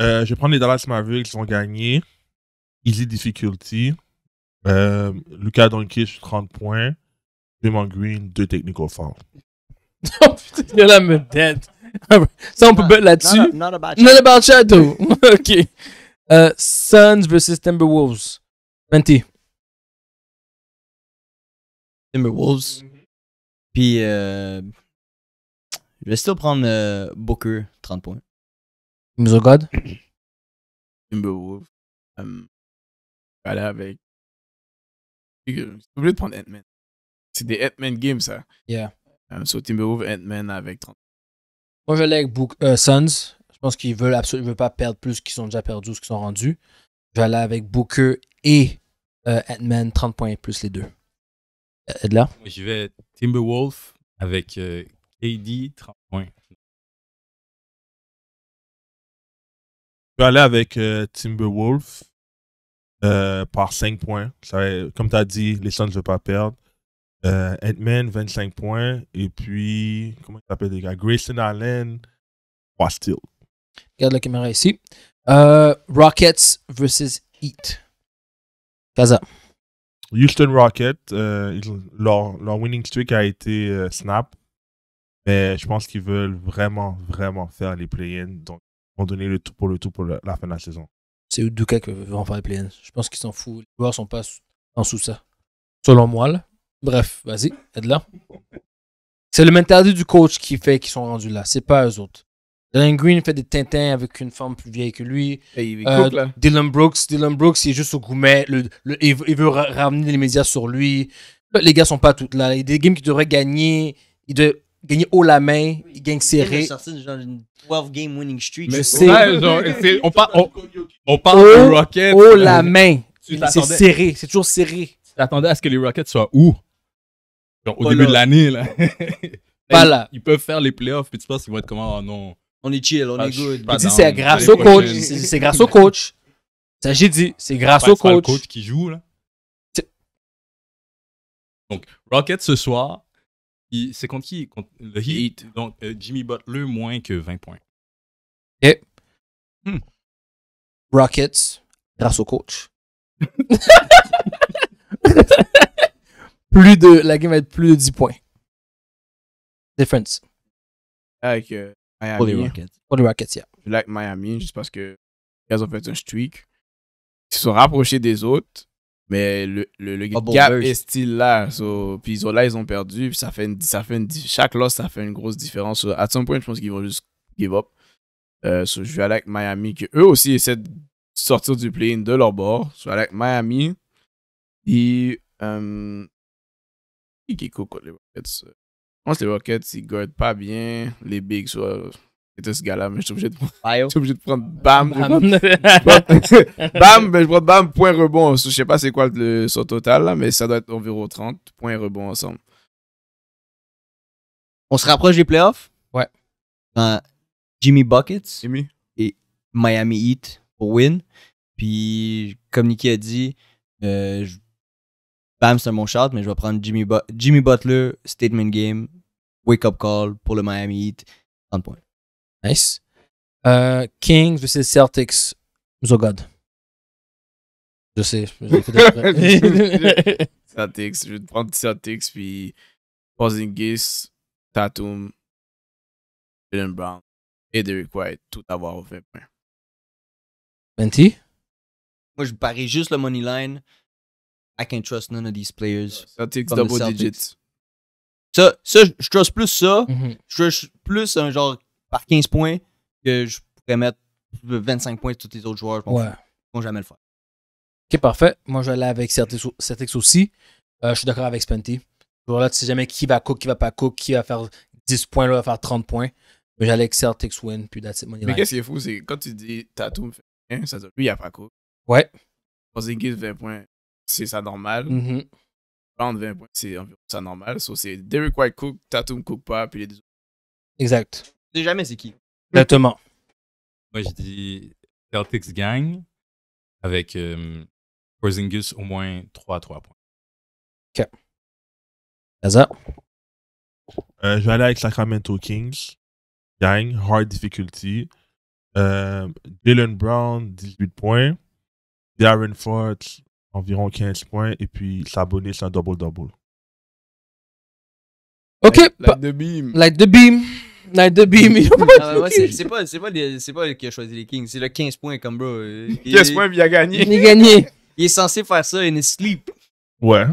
Euh, je vais prendre les Dallas Mavericks. Ils ont gagné. Easy difficulty. Euh, Luca Doncic, 30 points. Draymond Green, 2 technical fouls. Non, putain, il y a la me ça, on peut battre là-dessus. Not, about Shadow. OK. Uh, Suns versus Timberwolves. 20, Timberwolves. Puis, euh, je vais still prendre euh, Booker, 30 points. Nous God? Timberwolves. Um, aller avec. J'ai oublié de prendre Ant-Man. C'est des Ant-Man games, ça. Yeah. Um, so Timberwolves, Ant-Man avec 30 moi, je aller avec Book, euh, Suns. Je pense qu'ils veulent absolument veulent pas perdre plus qu'ils ont déjà perdu ou ce qu'ils sont rendus. Je vais aller avec Booker et euh, ant 30 points et plus les deux. Euh, là Moi, je vais Timberwolf avec euh, KD, 30 points. Je vais aller avec Timberwolf par 5 points. comme tu as dit, les Suns ne veulent pas perdre. Euh, Edman, 25 points. Et puis, comment il s'appelle les gars Grayson Allen, 3 steals. Regarde la caméra ici. Euh, Rockets versus Heat. Kaza. Houston Rockets, euh, leur, leur, winning streak a été euh, snap. Mais je pense qu'ils veulent vraiment, vraiment faire les play-ins. Donc, ils vont donner le tout pour le tout pour la fin de la saison. C'est Uduka qui veut faire les play-ins. Je pense qu'ils s'en foutent. Les joueurs sont pas en sous ça. Selon moi, là. Bref, vas-y, aide-la. C'est le mentalité du coach qui fait qu'ils sont rendus là. C'est pas eux autres. Dylan Green fait des tintins avec une femme plus vieille que lui. Euh, Dylan Brooks, Dylan Brooks, il est juste au gourmet. il, veut, ramener les médias sur lui. Les gars sont pas tous là. Il y a des games qu'ils devraient gagner. Ils doit gagner haut la main. Ils gagnent serré. Ils genre une 12 game winning streak. on, parle, on, de Rockets. Haut la main. C'est serré. C'est toujours serré. Tu t'attendais à ce que les Rockets soient où Genre, au début de l'année, là. pas ils, peuvent faire les playoffs, puis tu penses qu'ils vont être comment, oh non. On est chill, on ah, est good. Dit, c'est grâce au coach. C'est grâce au coach. Ça, j'ai dit, c'est grâce au coach. C'est le coach qui joue, là. Donc, Rockets, ce soir, c'est contre qui contre Le Heat. Donc, euh, Jimmy Butler moins que 20 points. Et hmm. Rockets, grâce au coach. plus de. La game va être plus de 10 points. Difference. Avec euh, Miami. Pour les hein. Rockets. Pour Rockets, yeah. Je like Miami juste parce que ils ont fait un streak. Ils se sont rapprochés des autres. Mais le, le, le gap est still là. puis ils ont, là, ils ont perdu. Puis ça fait une, ça fait une, chaque loss, ça fait une grosse différence. à ce point, je pense qu'ils vont juste give up. Euh, je vais avec Miami, que eux aussi essaient de sortir du play de leur bord. Je vais avec Miami. Et euh, qui qui que Rockets. les Rockets? Euh? que les Rockets, pas pas bien. Les Bigs, c'était euh, ce gars-là, mais je suis obligé de prendre bam, bam, mais je prends bam, point rebond, Je sais pas c'est quoi le son total mais ça doit doit environ 30, point rebond ensemble. On se rapproche des playoffs? Ouais. Jimmy Buckets. Jimmy. Et Miami Heat pour win. Puis, comme Niki a dit, euh, Bam, c'est un bon shot, mais je vais prendre Jimmy, Butler, Statement Game, Wake Up Call pour le Miami Heat, 30 points. Nice. Euh, Kings versus Celtics, Zogod. Je sais, Celtics, je vais prendre Celtics, puis Porzingis, Tatum, Jalen Brown et Derek White, tout avoir au 20 Moi, je parie juste le money line. I can't trust none of these players. Ça double digits. Ça, ça, je trust plus ça. Mhm. Je trust plus un genre par 15 points que je pourrais mettre 25 points sur tous les autres joueurs. Je ouais. Ils vont jamais le faire. Ok, parfait. Moi, je vais aller avec Celtics aussi. Euh, je suis d'accord avec Spenty. Là, tu sais jamais qui va cook, qui va pas cook, qui va faire 10 points, là, va faire 30 points. Mais j'allais avec Celtics win, puis that's it, money Mais qu'est-ce qui est fou, c'est quand tu dis Tatum fait rien, ça veut dire lui, il a pas cook. Ouais. Porzingis 20 points c'est ça normal. Mm -hmm. 20 points, c'est environ ça normal. So, c'est Derek White Cook, Tatum Cook pas, puis les deux Exact. Je jamais c'est qui. Exactement. Moi, je dis Celtics gagne avec euh, Porzingis au moins 3 à 3 points. OK. Lazare? Euh, je vais aller avec Sacramento Kings. Gagne. Hard difficulty. Euh, Dylan Brown, 18 points. Darren Ford, environ 15 points et puis s'abonner sur c'est un double-double. Ok. Light, the Beam. Light the Beam. Light the Beam. c'est pas, pas, qui a choisi les Kings, c'est le 15 points comme bro. Il, 15 points, il a gagné. Il a gagné. il est censé faire ça in his sleep. Ouais.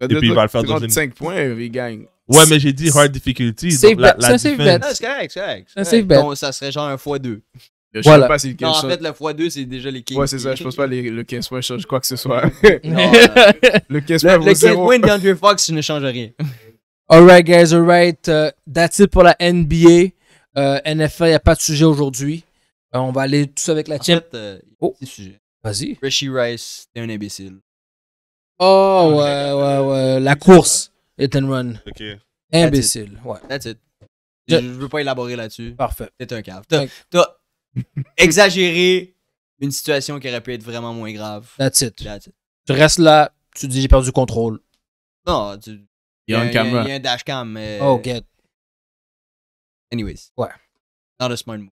Et puis il va le faire dans une... 5 points, il gagne. Ouais, mais j'ai dit hard difficulty. C'est un save bet. C'est correct, un save bet. Ça serait genre un x2. Je sais pas si le 15 en fait, la fois 2 c'est déjà les kings. Ouais, c'est ça. Je ne pense pas que le Kings point change quoi que ce soit. non, le cash point, le, le cash d'Andrew Fox, je ne change rien. Alright, guys, alright. Uh, that's it pour la NBA. Uh, NFL, il n'y a pas de sujet aujourd'hui. Euh, on va aller tous avec la en Fait, euh, oh, sujet. Vas-y. Rishi Rice, t'es un imbécile. Oh, ouais, ouais, ouais. La course, hit and run. Ok. Imbécile, ouais. That's it. Je, ne veux pas élaborer là-dessus. Parfait. T'es un cave. T'as exagérer une situation qui aurait pu être vraiment moins grave. That's it. Tu restes là, tu dis j'ai perdu le contrôle. Non, tu... il y a, une caméra. Il y a un dashcam. Mais... Oh, get. Anyways. Ouais. Not a smart move.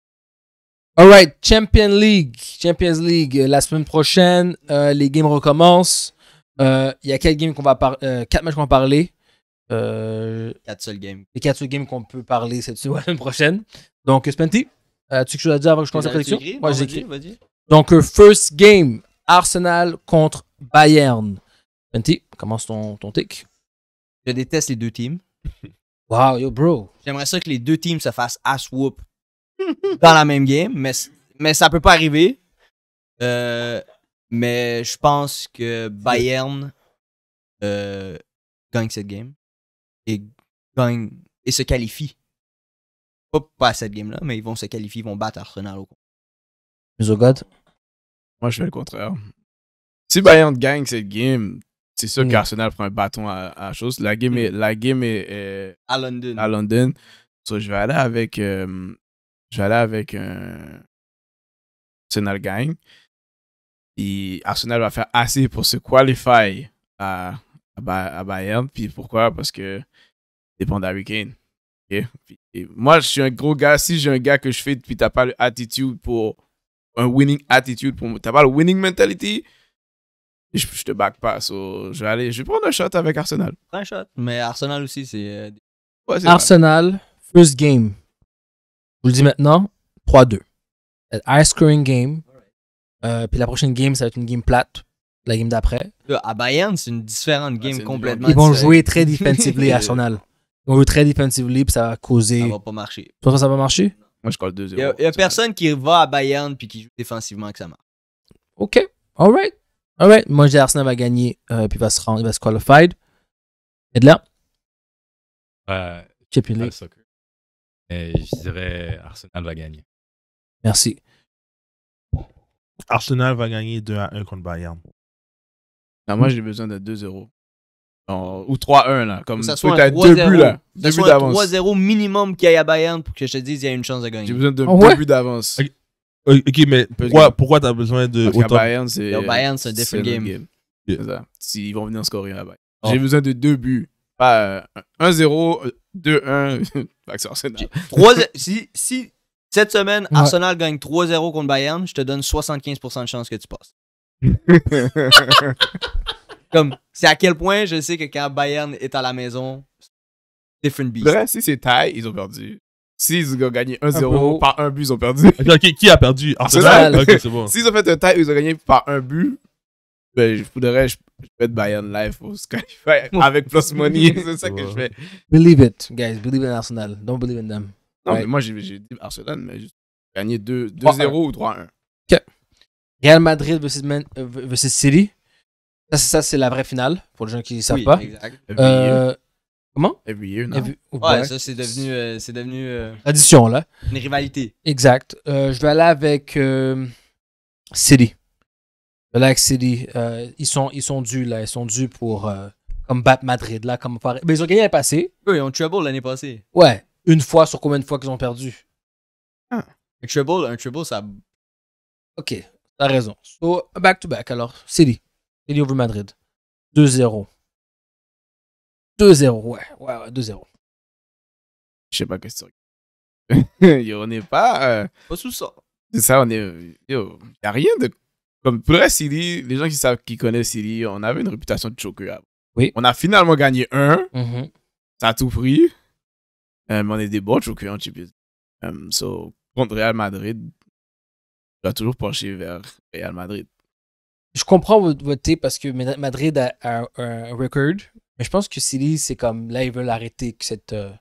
Alright, Champions League. Champions League, euh, la semaine prochaine, euh, les games recommencent. Il euh, y a 4 games qu'on va quatre matchs qu'on va parler. Euh, 4 seuls games. Les quatre seuls games qu'on peut parler cette semaine prochaine. Donc, Spenty. As-tu quelque chose à dire avant que je commence la prédiction? Moi, j'ai écrit. Donc, euh, first game, Arsenal contre Bayern. Penti, commence ton, ton tic. Je déteste les deux teams. Wow, yo, bro. J'aimerais ça que les deux teams se fassent ass whoop dans la même game, mais, mais ça peut pas arriver. Euh, mais je pense que Bayern euh, gagne cette game et gagne et se qualifie pas, cette game-là, mais ils vont se qualifier, ils vont battre Arsenal au Mais au Moi, je fais le contraire. Si Bayern gagne cette game, c'est sûr hmm. qu'Arsenal prend un bâton à, chose. La game, est, hmm. la game est, à London. À London. je vais aller avec. Euh, avec euh, Arsenal gagne. Et Arsenal va faire assez pour se qualifier à, à, Bayern. Puis pourquoi Parce que dépend d'Harry Kane. Okay? moi, je suis un gros gars. Si j'ai un gars que je fais, puis t'as pas l'attitude pour un winning attitude, pour t'as pas le winning mentality, je, je te back pas. je vais aller, je vais prendre un shot avec Arsenal. Un shot. Mais Arsenal aussi, c'est. Euh, Arsenal, first game. Je vous le dis maintenant, 3-2. Euh, High scoring game. Euh, puis la prochaine game, ça va être une game plate. La game d'après. À Bayern, c'est une différente ah, game complètement complètement. Ils vont jouer très defensively Arsenal. On veut très defensively, puis ça va causer. Ça va pas marcher. Pourtant, ça, ça va marcher? Moi, je crois 2-0. Il y a, personne qui va à Bayern puis qui joue défensivement que ça marche. OK. All right. All right. Moi, je dis Arsenal va gagner, euh, puis va se rendre, il va se qualifier. Et de là? Euh, Champions League. Et je dirais Arsenal va gagner. Merci. Arsenal va gagner 2 1 contre Bayern. moi, j'ai besoin de 2-0 ou 3-1, là. Comme ça soit un buts, là. d'avance. 3-0 minimum qu'il y a à Bayern pour que je te dise qu'il y a une chance de gagner. J'ai besoin de ah deux buts d'avance. ok, mais pourquoi, tu t'as besoin de. Bayern, c'est. Bayern, c'est un different game. game. Ça. Ils vont venir scorer à Bayern. Ah. J'ai besoin de deux buts. 1-0, 2-1. 3 si, cette semaine, Arsenal gagne 3-0 contre Bayern, je te donne 75% de chance que tu passes. Comme, c'est à quel point je sais que quand Bayern est à la maison, different beast. Le si c'est Thaï, ils ont perdu. S'ils ont gagné 1-0 par un but, ils ont perdu. qui a perdu ah, Arsenal. c'est bon. S'ils ont fait un tie, ils ont gagné par un but. Ben, je voudrais, je, je vais Bayern live au Skype avec plus money. c'est ça que je fais. Believe it, guys. Believe in Arsenal. Don't believe in them. Non, mais moi, j'ai dit Arsenal, mais j'ai gagner 2-0 ou 3-1. Real Madrid versus, euh, versus City. Ça, c'est la vraie finale, pour les gens qui ne savent oui, pas. Exact. Euh, comment Every year, non Every... Ouais, ça, c'est devenu. Euh, devenu euh, Tradition, là. Une rivalité. Exact. Euh, je vais aller avec City. Je vais aller avec City. ils, sont, ils sont dus, là. Ils sont dus pour. comme battre Madrid, là. Comme Mais ils ont gagné l'année passée. Oui, ils ont treble l'année passée. Ouais. Une fois sur combien de fois qu'ils ont perdu ah. Un treble, un ça. Ok, t'as raison. So, back to back, alors. City. Et Liverpool Madrid. 2-0. 2-0, ouais. Ouais, ouais 2-0. Je sais pas qu'est-ce que Yo, on n'est pas. Euh, pas sous ça. C'est ça, on est. il y a rien de. Comme pour la les gens qui savent, qui connaissent City, on avait une réputation de choker avant. Oui. On a finalement gagné un. Mm-hmm. Ça a tout pris. Euh, mais on est des bons chokers en Champions um, so, contre Real Madrid, je dois toujours pencher vers Real Madrid je comprends votre, voter parce que Madrid a, un record, mais je pense que City, c'est comme là, ils veulent arrêter cette, euh,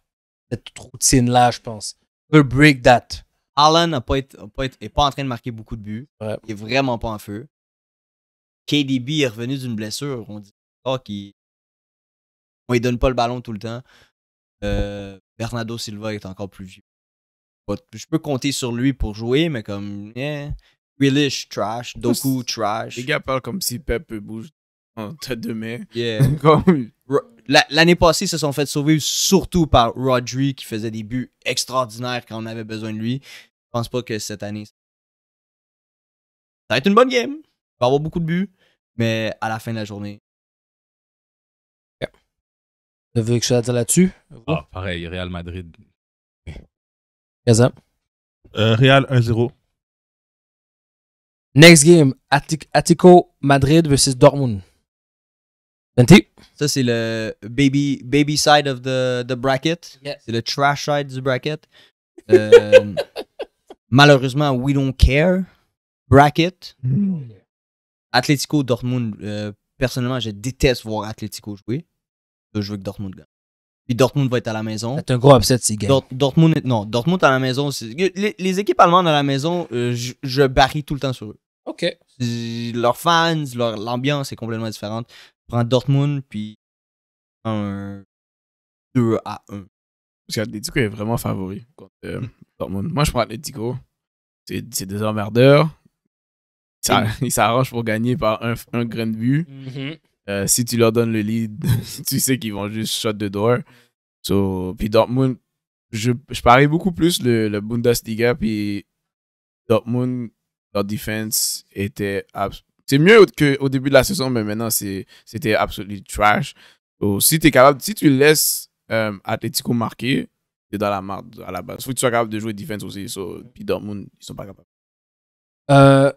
cette routine-là, je pense. Il veut « break that. Allen n'est pas, en train de marquer beaucoup de buts. Il est vraiment pas en feu. KDB est revenu d'une blessure. On dit oh, qu'il. On lui donne pas le ballon tout le temps. Euh, Bernardo Silva est encore plus vieux. Je peux compter sur lui pour jouer, mais comme. Eh, Relish trash, Doku trash. Les gars parlent comme si Pep bouge en tête de main. Yeah. comme... L'année passée, ils se sont fait sauver surtout par Rodri qui faisait des buts extraordinaires quand on avait besoin de lui. Je pense pas que cette année. Ça va être une bonne game. Il va avoir beaucoup de buts, mais à la fin de la journée. Tu veux que je te à là-dessus? Ah, pareil, Real Madrid. Kazam. Euh, Real 1-0. Next game, atletico Madrid versus Dortmund. Ça, c'est le baby, baby side of the, the bracket. C'est le trash side du bracket. Euh, malheureusement, we don't care bracket. Mm. atletico Dortmund, euh, personnellement, je déteste voir Atletico jouer. Je veux que Dortmund gagne. Puis Dortmund va être à la maison. C'est un gros upset ces gars. Dortmund, non, Dortmund à la maison. Les, équipes allemandes à la maison, euh, je, je tout le temps sur eux. OK. Leurs fans, leur, l'ambiance est complètement différente. prends Dortmund, puis un 2 à 1. Parce que Atletico est vraiment favori contre euh, hmm. Dortmund. Moi, je prends Atletico. C'est, c'est des emmerdeurs. Ça, hmm. Ils s'arrangent pour gagner par un, un grain de vue. Mm-hmm. Euh, si tu leur donnes le lead, tu sais qu'ils vont juste shot de door. puis Dortmund, je, je parie beaucoup plus le, le Bundesliga puis Dortmund leur défense était. C'est mieux qu'au début de la saison, mais maintenant, c'était absolument trash. si tu es capable, si tu laisses euh, Atletico marquer, t'es dans la marque à la base. Faut que tu sois capable de jouer défense aussi. puis Dortmund, ils sont pas capables. Euh,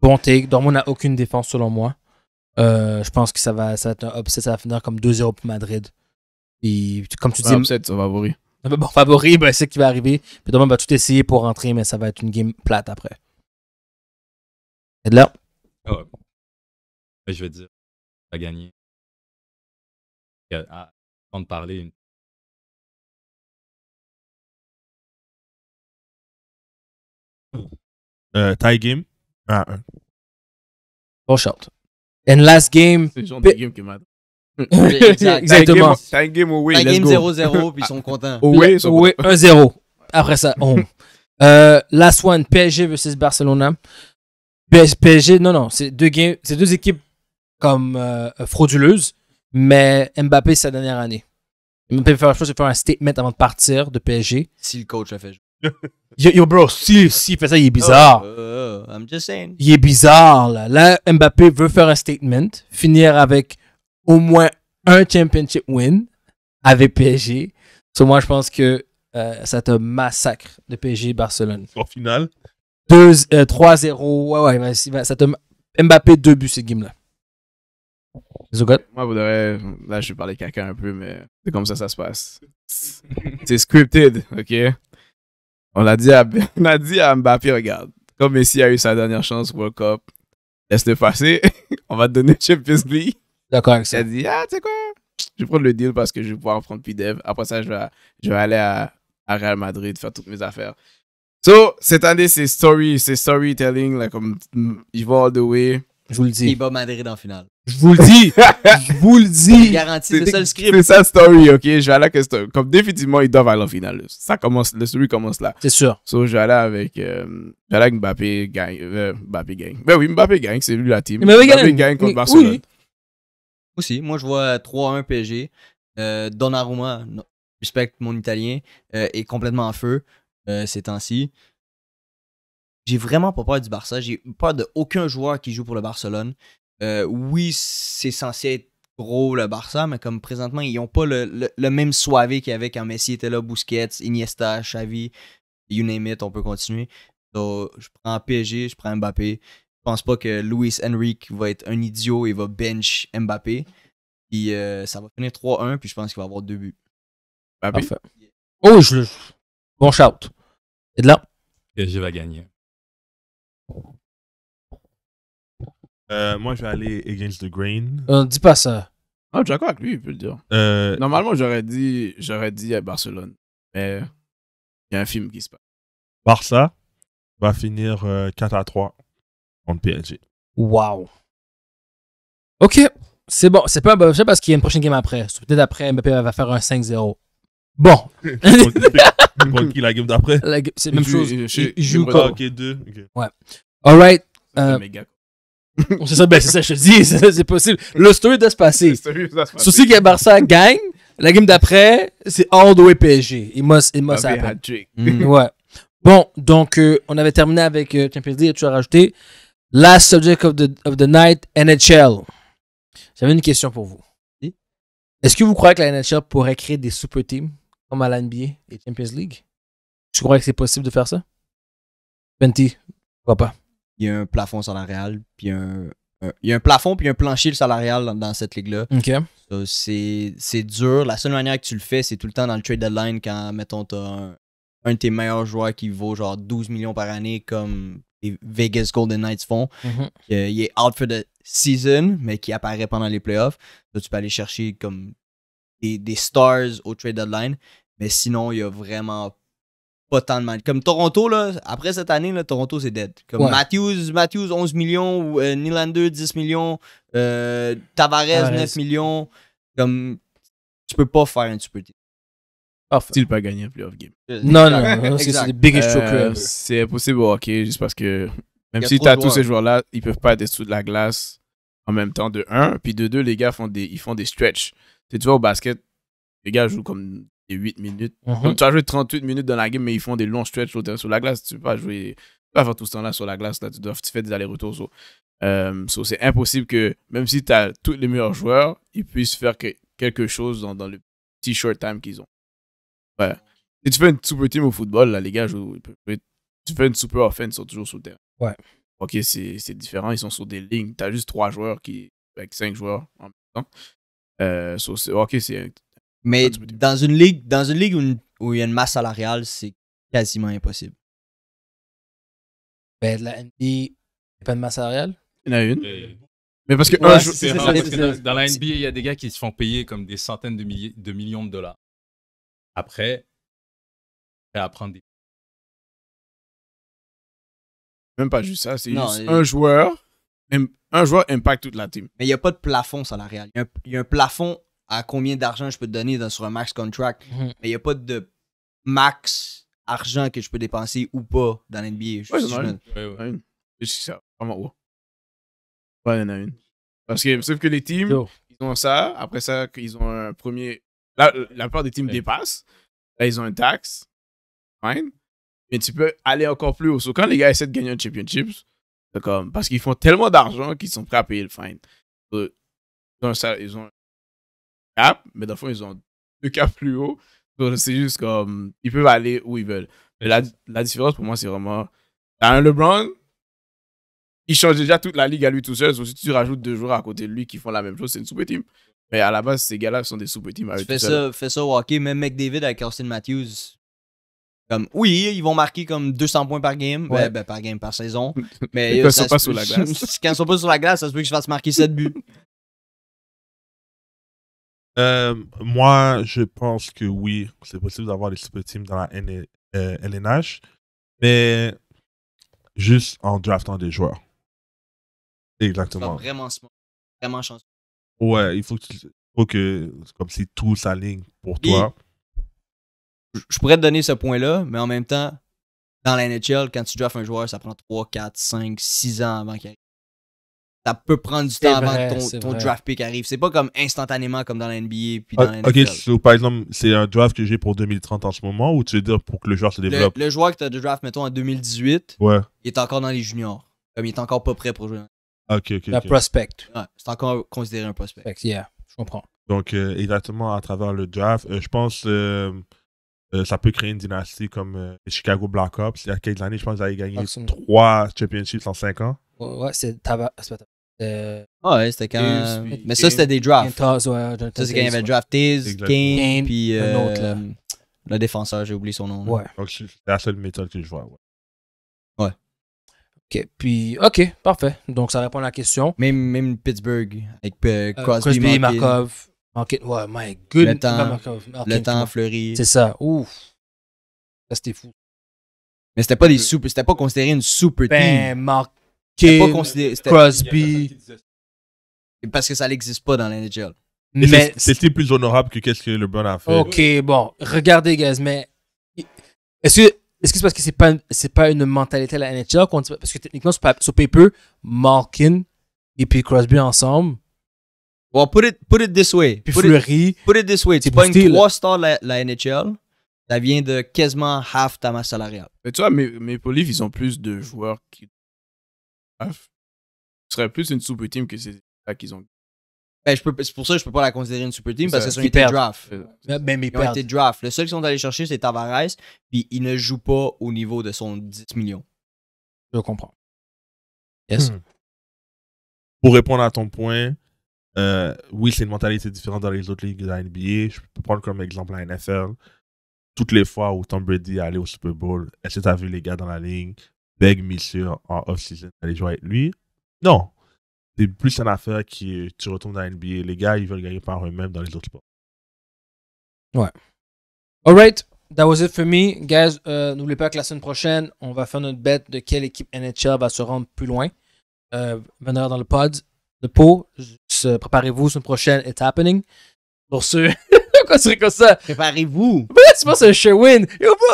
bon take. Dortmund n'a aucune défense selon moi. Euh, je pense que ça va, ça va être un upset. Ça va finir comme 2-0 pour Madrid. et comme tu dis. Un upset, c'est favori. Bon, favori, ben, c'est ce qui va arriver. Puis Dortmund va tout essayer pour rentrer, mais ça va être une game plate après. Et de là. Oh. Je vais dire, tu as gagné. un euh, avant ah, de parler, une euh, tie game. 1 un. 1. Bon And last game. C'est le genre de game qui m'attend. Exactement. Tie game, oui. Tie game 0-0, puis ils sont contents. Oui, 1-0. Après ça, on. Euh, last one, PSG versus Barcelona. PSG, non, non, c'est deux, deux équipes comme euh, frauduleuses, mais Mbappé, sa dernière année. Mbappé faire, faire un statement avant de partir de PSG. Si le coach a fait yo, bro, si, si fait ça, il est bizarre. Oh, oh, oh, il est bizarre, là. Là, Mbappé veut faire un statement, finir avec au moins un championship win avec PSG. So, moi, je pense que euh, ça te massacre de PSG Barcelone. En finale. 2, 3-0. Euh, ouais, bah, ça te... Mbappé, deux buts cette game-là. Moi, Là, je vais parler quelqu'un un peu, mais c'est comme ça ça se passe. C'est scripted, ok? On a, dit à... On a dit à Mbappé, regarde, comme Messi a eu sa dernière chance World Cup, laisse-le passer, on va te donner Champions League. D'accord avec ça. Il a dit, ah, tu sais quoi? Je vais prendre le deal parce que je vais pouvoir prendre Pidev. Après ça, je vais, je vais aller à Real Madrid faire toutes mes affaires. So, cette année, c'est story, c'est storytelling, comme, mm, il va all the way. Je vous le dis. Il va dans en finale. Je vous le dis! Je vous le dis! Garantie, c'est ça le script. C'est ça story, ok? Je vais aller avec Comme définitivement, ils doivent aller en finale. Ça commence, le story commence là. C'est sûr. So, je vais euh, avec, Mbappé Gang, euh, Mbappé Gang. Ben oui, Mbappé Gang, c'est lui la team. Mbappé, Mbappé contre Barcelone. Oui. Aussi, moi je vois 3-1 PSG. Euh, Donnarumma, respecte mon italien, est complètement en feu. Euh, ces temps-ci. J'ai vraiment pas peur du Barça. J'ai peur d'aucun joueur qui joue pour le Barcelone. Euh, oui, c'est censé être gros le Barça, mais comme présentement, ils ont pas le, même soivé qu'il y avait quand Messi était là, Busquets, Iniesta, Xavi, you name it, on peut continuer. Donc, je prends PSG, je prends Mbappé. Je pense pas que Luis Enrique va être un idiot et va bench Mbappé. Puis euh, ça va finir 3-1, puis je pense qu'il va avoir deux buts. Parfait. Oh, je, le Bon shout. Et de là. Je vais gagner. Euh, moi, je vais aller against the grain. On euh, dis pas ça. Ah, je suis d'accord avec lui, il peut le dire. Euh, Normalement, j'aurais dit, j'aurais dit à Barcelone. Mais il y a un film qui se passe. Barça va finir 4 à 3 contre PSG. Wow. Ok, c'est bon. C'est pas un bon parce qu'il y a une prochaine game après. Peut-être après, Mbappé va faire un 5-0. Bon. qui la game d'après C'est la même chose. Il, joue Ok, deux. Ouais. Alright. Euh, c'est ça, ben, c'est ça, je te dis, c'est possible. Le story doit se passer. Souci que Barça gagne, la game d'après, c'est all the PSG. Il must, it must ah, happen. Mm. ouais. Bon, donc, euh, on avait terminé avec euh, Champions League, tu as rajouté. Last subject of the, of the night, NHL. J'avais une question pour vous. Est-ce que vous croyez que la NHL pourrait créer des super teams comme à la et Champions League. Tu crois que c'est possible de faire ça? 20, pourquoi pas? Il y a un plafond salarial, puis un, il y a un plafond, puis un plancher salarial dans, cette ligue-là. C'est dur. La seule manière que tu le fais, c'est tout le temps dans le trade deadline quand, mettons, tu un, un de tes meilleurs joueurs qui vaut genre 12 millions par année comme les Vegas Golden Knights font. Mhm. Euh, il est out for the season, mais qui apparaît pendant les playoffs. tu peux aller chercher comme des, des stars au trade deadline. Mais sinon, il y a vraiment pas tant de mal. Comme Toronto, là, après cette année, là, Toronto, c'est dead. Comme Matthews, Matthews, 11 euh, millions, euh, Nylander, 10 millions, Tavares, 9 millions. Comme, tu peux pas faire un super team. Parfait. pas gagner un playoff game. Non, non, non c'est possible euh, impossible ok juste parce que même si tu as tous ces joueurs-là, ils peuvent pas être sous de la glace en même temps de 1. Puis de deux, les gars font des, ils font des stretches. Tu vois, au basket, les gars jouent comme des 8 minutes. Donc, mhm. tu as joué 38 minutes dans la game, mais ils font des longs stretches sur la glace. Tu peux pas jouer pas faire tout ce temps-là sur la glace. Là, tu, dois, tu fais des allers-retours. Euh, c'est impossible que, même si tu as tous les meilleurs joueurs, ils puissent faire quelque chose dans, dans, le petit short time qu'ils ont. Ouais. Si tu fais une super team au football, là, les gars, tu fais une super offense, ils sont toujours sur le terrain. Ouais. Ok, c'est différent, ils sont sur des lignes. Tu as juste trois joueurs qui, avec cinq joueurs en même temps. Euh, so, ok, c'est mais dans une ligue, dans une ligue où, il y a une masse salariale, c'est quasiment impossible. Ben, la NBA, il n'y a pas de masse salariale? Il y en a une. Euh, mais parce que, dans, la NBA, il y a des gars qui se font payer comme des centaines de, millions de dollars. Après, à prendre des. Même pas juste ça, c'est juste un joueur. Un joueur impacte toute la team. Mais il n'y a pas de plafond salarial. Il y, a un plafond à combien d'argent je peux te donner dans, sur un max contract. Mhm. Mais il n'y a pas de max argent que je peux dépenser ou pas dans l'NBA. Ouais, vraiment ouais. pas il y en a une. Parce que, sauf que les teams, ils ont ça. Après ça, ils ont un premier. La, la plupart des teams dépassent. Là, ils ont un tax. Fine. Mais tu peux aller encore plus haut. quand les gars essaient de gagner un championship, c'est comme. Parce qu'ils font tellement d'argent qu'ils sont prêts à payer le fine. So, ça, ils ont mais dans le fond, ils ont deux caps plus haut. Donc, c'est juste comme, ils peuvent aller où ils veulent. la, la différence pour moi, c'est vraiment, t'as un LeBron, il change déjà toute la ligue à lui tout seul. Donc, si tu rajoutes deux joueurs à côté de lui qui font la même chose, c'est une super team. Mais à la base, ces gars-là sont des super teams à fais ça, fais ça au même McDavid avec Austin Matthews. Comme, oui, ils vont marquer comme 200 points par game, ouais. ben, ben par game, par saison. Mais quand ils euh, sont pas sur la glace. quand ils sont pas sur la glace, ça se peut que je fasse marquer 7 buts. Euh, moi, je pense que oui, c'est possible d'avoir des super teams dans la N euh, mais juste en draftant des joueurs. Exactement. Vraiment smart. Vraiment chanceux. Ouais, il faut que, tu, faut que comme si tout s'aligne pour toi. Je pourrais te donner ce point-là, mais en même temps, dans la NHL, quand tu drafts un joueur, ça prend 3, 4, 5, 6 ans avant qu'il ça peut prendre du temps avant que ton, draft pick arrive. C'est pas comme instantanément comme dans la NBA puis dans ah, Ok, par exemple, c'est un draft que j'ai pour 2030 en ce moment ou tu veux dire pour que le joueur se développe Le, joueur que tu as de draft, mettons, en 2018, ouais. il est encore dans les juniors. Comme il est encore pas prêt pour jouer. Ok, ok. Le prospect. c'est encore considéré un prospect. Yeah, je comprends. Donc, euh, exactement à travers le draft, euh, je pense. Euh, ça peut créer une dynastie comme Chicago les Chicago Il y a quelques années, je pense qu'ils avaient gagné trois championships en cinq ans. Ouais, c'est euh, ah ouais, c'était quand. mais ça, c'était des drafts. ça, c'est quand il y avait le puis euh, autre, le défenseur, j'ai oublié son nom. Ouais. c'est la seule méthode que je vois. Ouais. Ok, puis, ok, parfait. Donc, ça répond à la question. Même, même Pittsburgh, avec euh, Crosby, Markov. Markov. Ouais, my good. Le temps, temps Fleury. C'est ça, ouf. Ça, c'était fou. Mais c'était pas des super, c'était pas considéré une super ben, team. Ben, Mark, considéré Crosby. Parce que ça n'existe pas dans la NHL. Mais c'était plus honorable que qu'est-ce que LeBron a fait. Ok, bon, regardez, guys, mais est-ce que est-ce que c'est parce que c'est pas pas une mentalité la NHL parce que techniquement sur, paper, Malkin et puis Crosby ensemble. Well, put it put it this way. Puis put Fleury. It, put it this way. Tu une trois stars la, la NHL, ça vient de quasiment half ta masse salariale. Mais tu vois, mes, mes ils ont plus de joueurs qui ah, ce serait plus une super team que c'est équipes qu'ils ont. Ben, je peux, c'est pour ça que je peux pas la considérer une super team parce que ont été draft. Euh, ben, mais draft. Le seul qu'ils sont allés chercher, c'est Tavares, puis il ne joue pas au niveau de son 10 millions. Je comprends. Yes. Hmm. Pour répondre à ton point, euh, oui, c'est une mentalité différente dans les autres ligues de la NBA. Je peux prendre comme exemple la NFL. Toutes les fois où Tom Brady est allé au Super Bowl, est-ce que tu as vu les gars dans la ligne beg Monsieur en off-season d'aller jouer avec lui. Non. C'est plus une affaire qui tu retournes dans NBA. Les gars, ils veulent gagner par eux-mêmes dans les autres sports. Ouais. Alright. That was it for me. Guys, euh, n'oubliez pas que la semaine prochaine, on va faire notre bête de quelle équipe NHL va se rendre plus loin. Euh, dans le pod, le pot. Euh, préparez-vous, semaine prochaine, it's happening. Pour ceux. Quoi serait comme ça? Préparez-vous. Bah, c'est tu un Sherwin.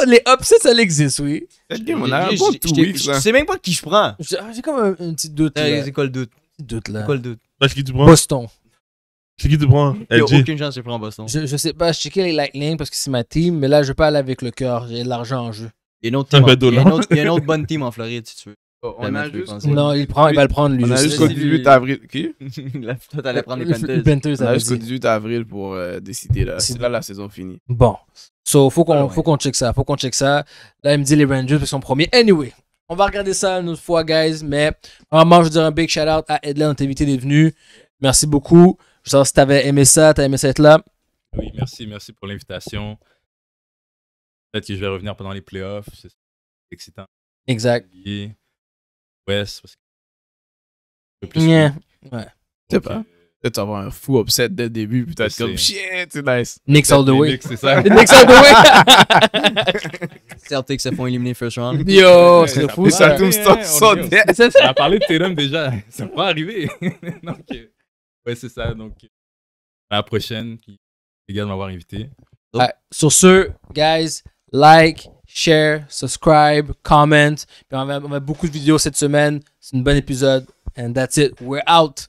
les upsets, ça existe, oui. Je sais même pas qui je prends. J'ai ah, comme un, petit doute. Ah, c'est quoi le doute? Petit doute, là. Quoi le doute? C'est qui tu prends. Boston. C'est qui tu prends? Il n'y a aucune chance je prends Boston. Je, sais pas, je checkais les Lightning parce que c'est ma team, mais là, je aller avec le cœur. J'ai de l'argent en jeu. il y a une autre bonne team en Floride, si tu veux. Oh, on a juste... Hein, non, il, prend, il va le prendre lui. On a jusqu'au 18 avril. Qui Toi, t'allais prendre les Panthers. on a jusqu'au 18 avril pour euh, décider. Là. C'est là la saison finie. Bon. So, faut qu'on faut qu'on check ça. Faut qu'on check ça. Là, il me dit les Rangers parce qu'ils sont premiers. Anyway, on va regarder ça une autre fois, guys. Mais vraiment, je veux dire un big shout out à notre invité d'être venu. Merci beaucoup. Je sais si t'avais aimé ça, t'as aimé ça être là. Oui, merci. Merci pour l'invitation. Peut-être que je vais revenir pendant les playoffs. C'est excitant. Exact ouais Parce que... Ouais. sais pas. Peut-être avoir un fou upset dès le début, puis t'as comme shit, c'est nice. Nick all the way. c'est ça. all the way. Celtics se font éliminer first round. Yo, c'est fou. Ça tout hein, On a parlé de Tatum déjà. Ça va arriver. donc, euh, ouais, c'est ça. Donc, euh, à la prochaine. Les gars de m'avoir invité. Ah, sur ce, guys, like, share, subscribe, comment. Puis on va, on va beaucoup de vidéos cette semaine. C'est un bon épisode. And that's it. We're out.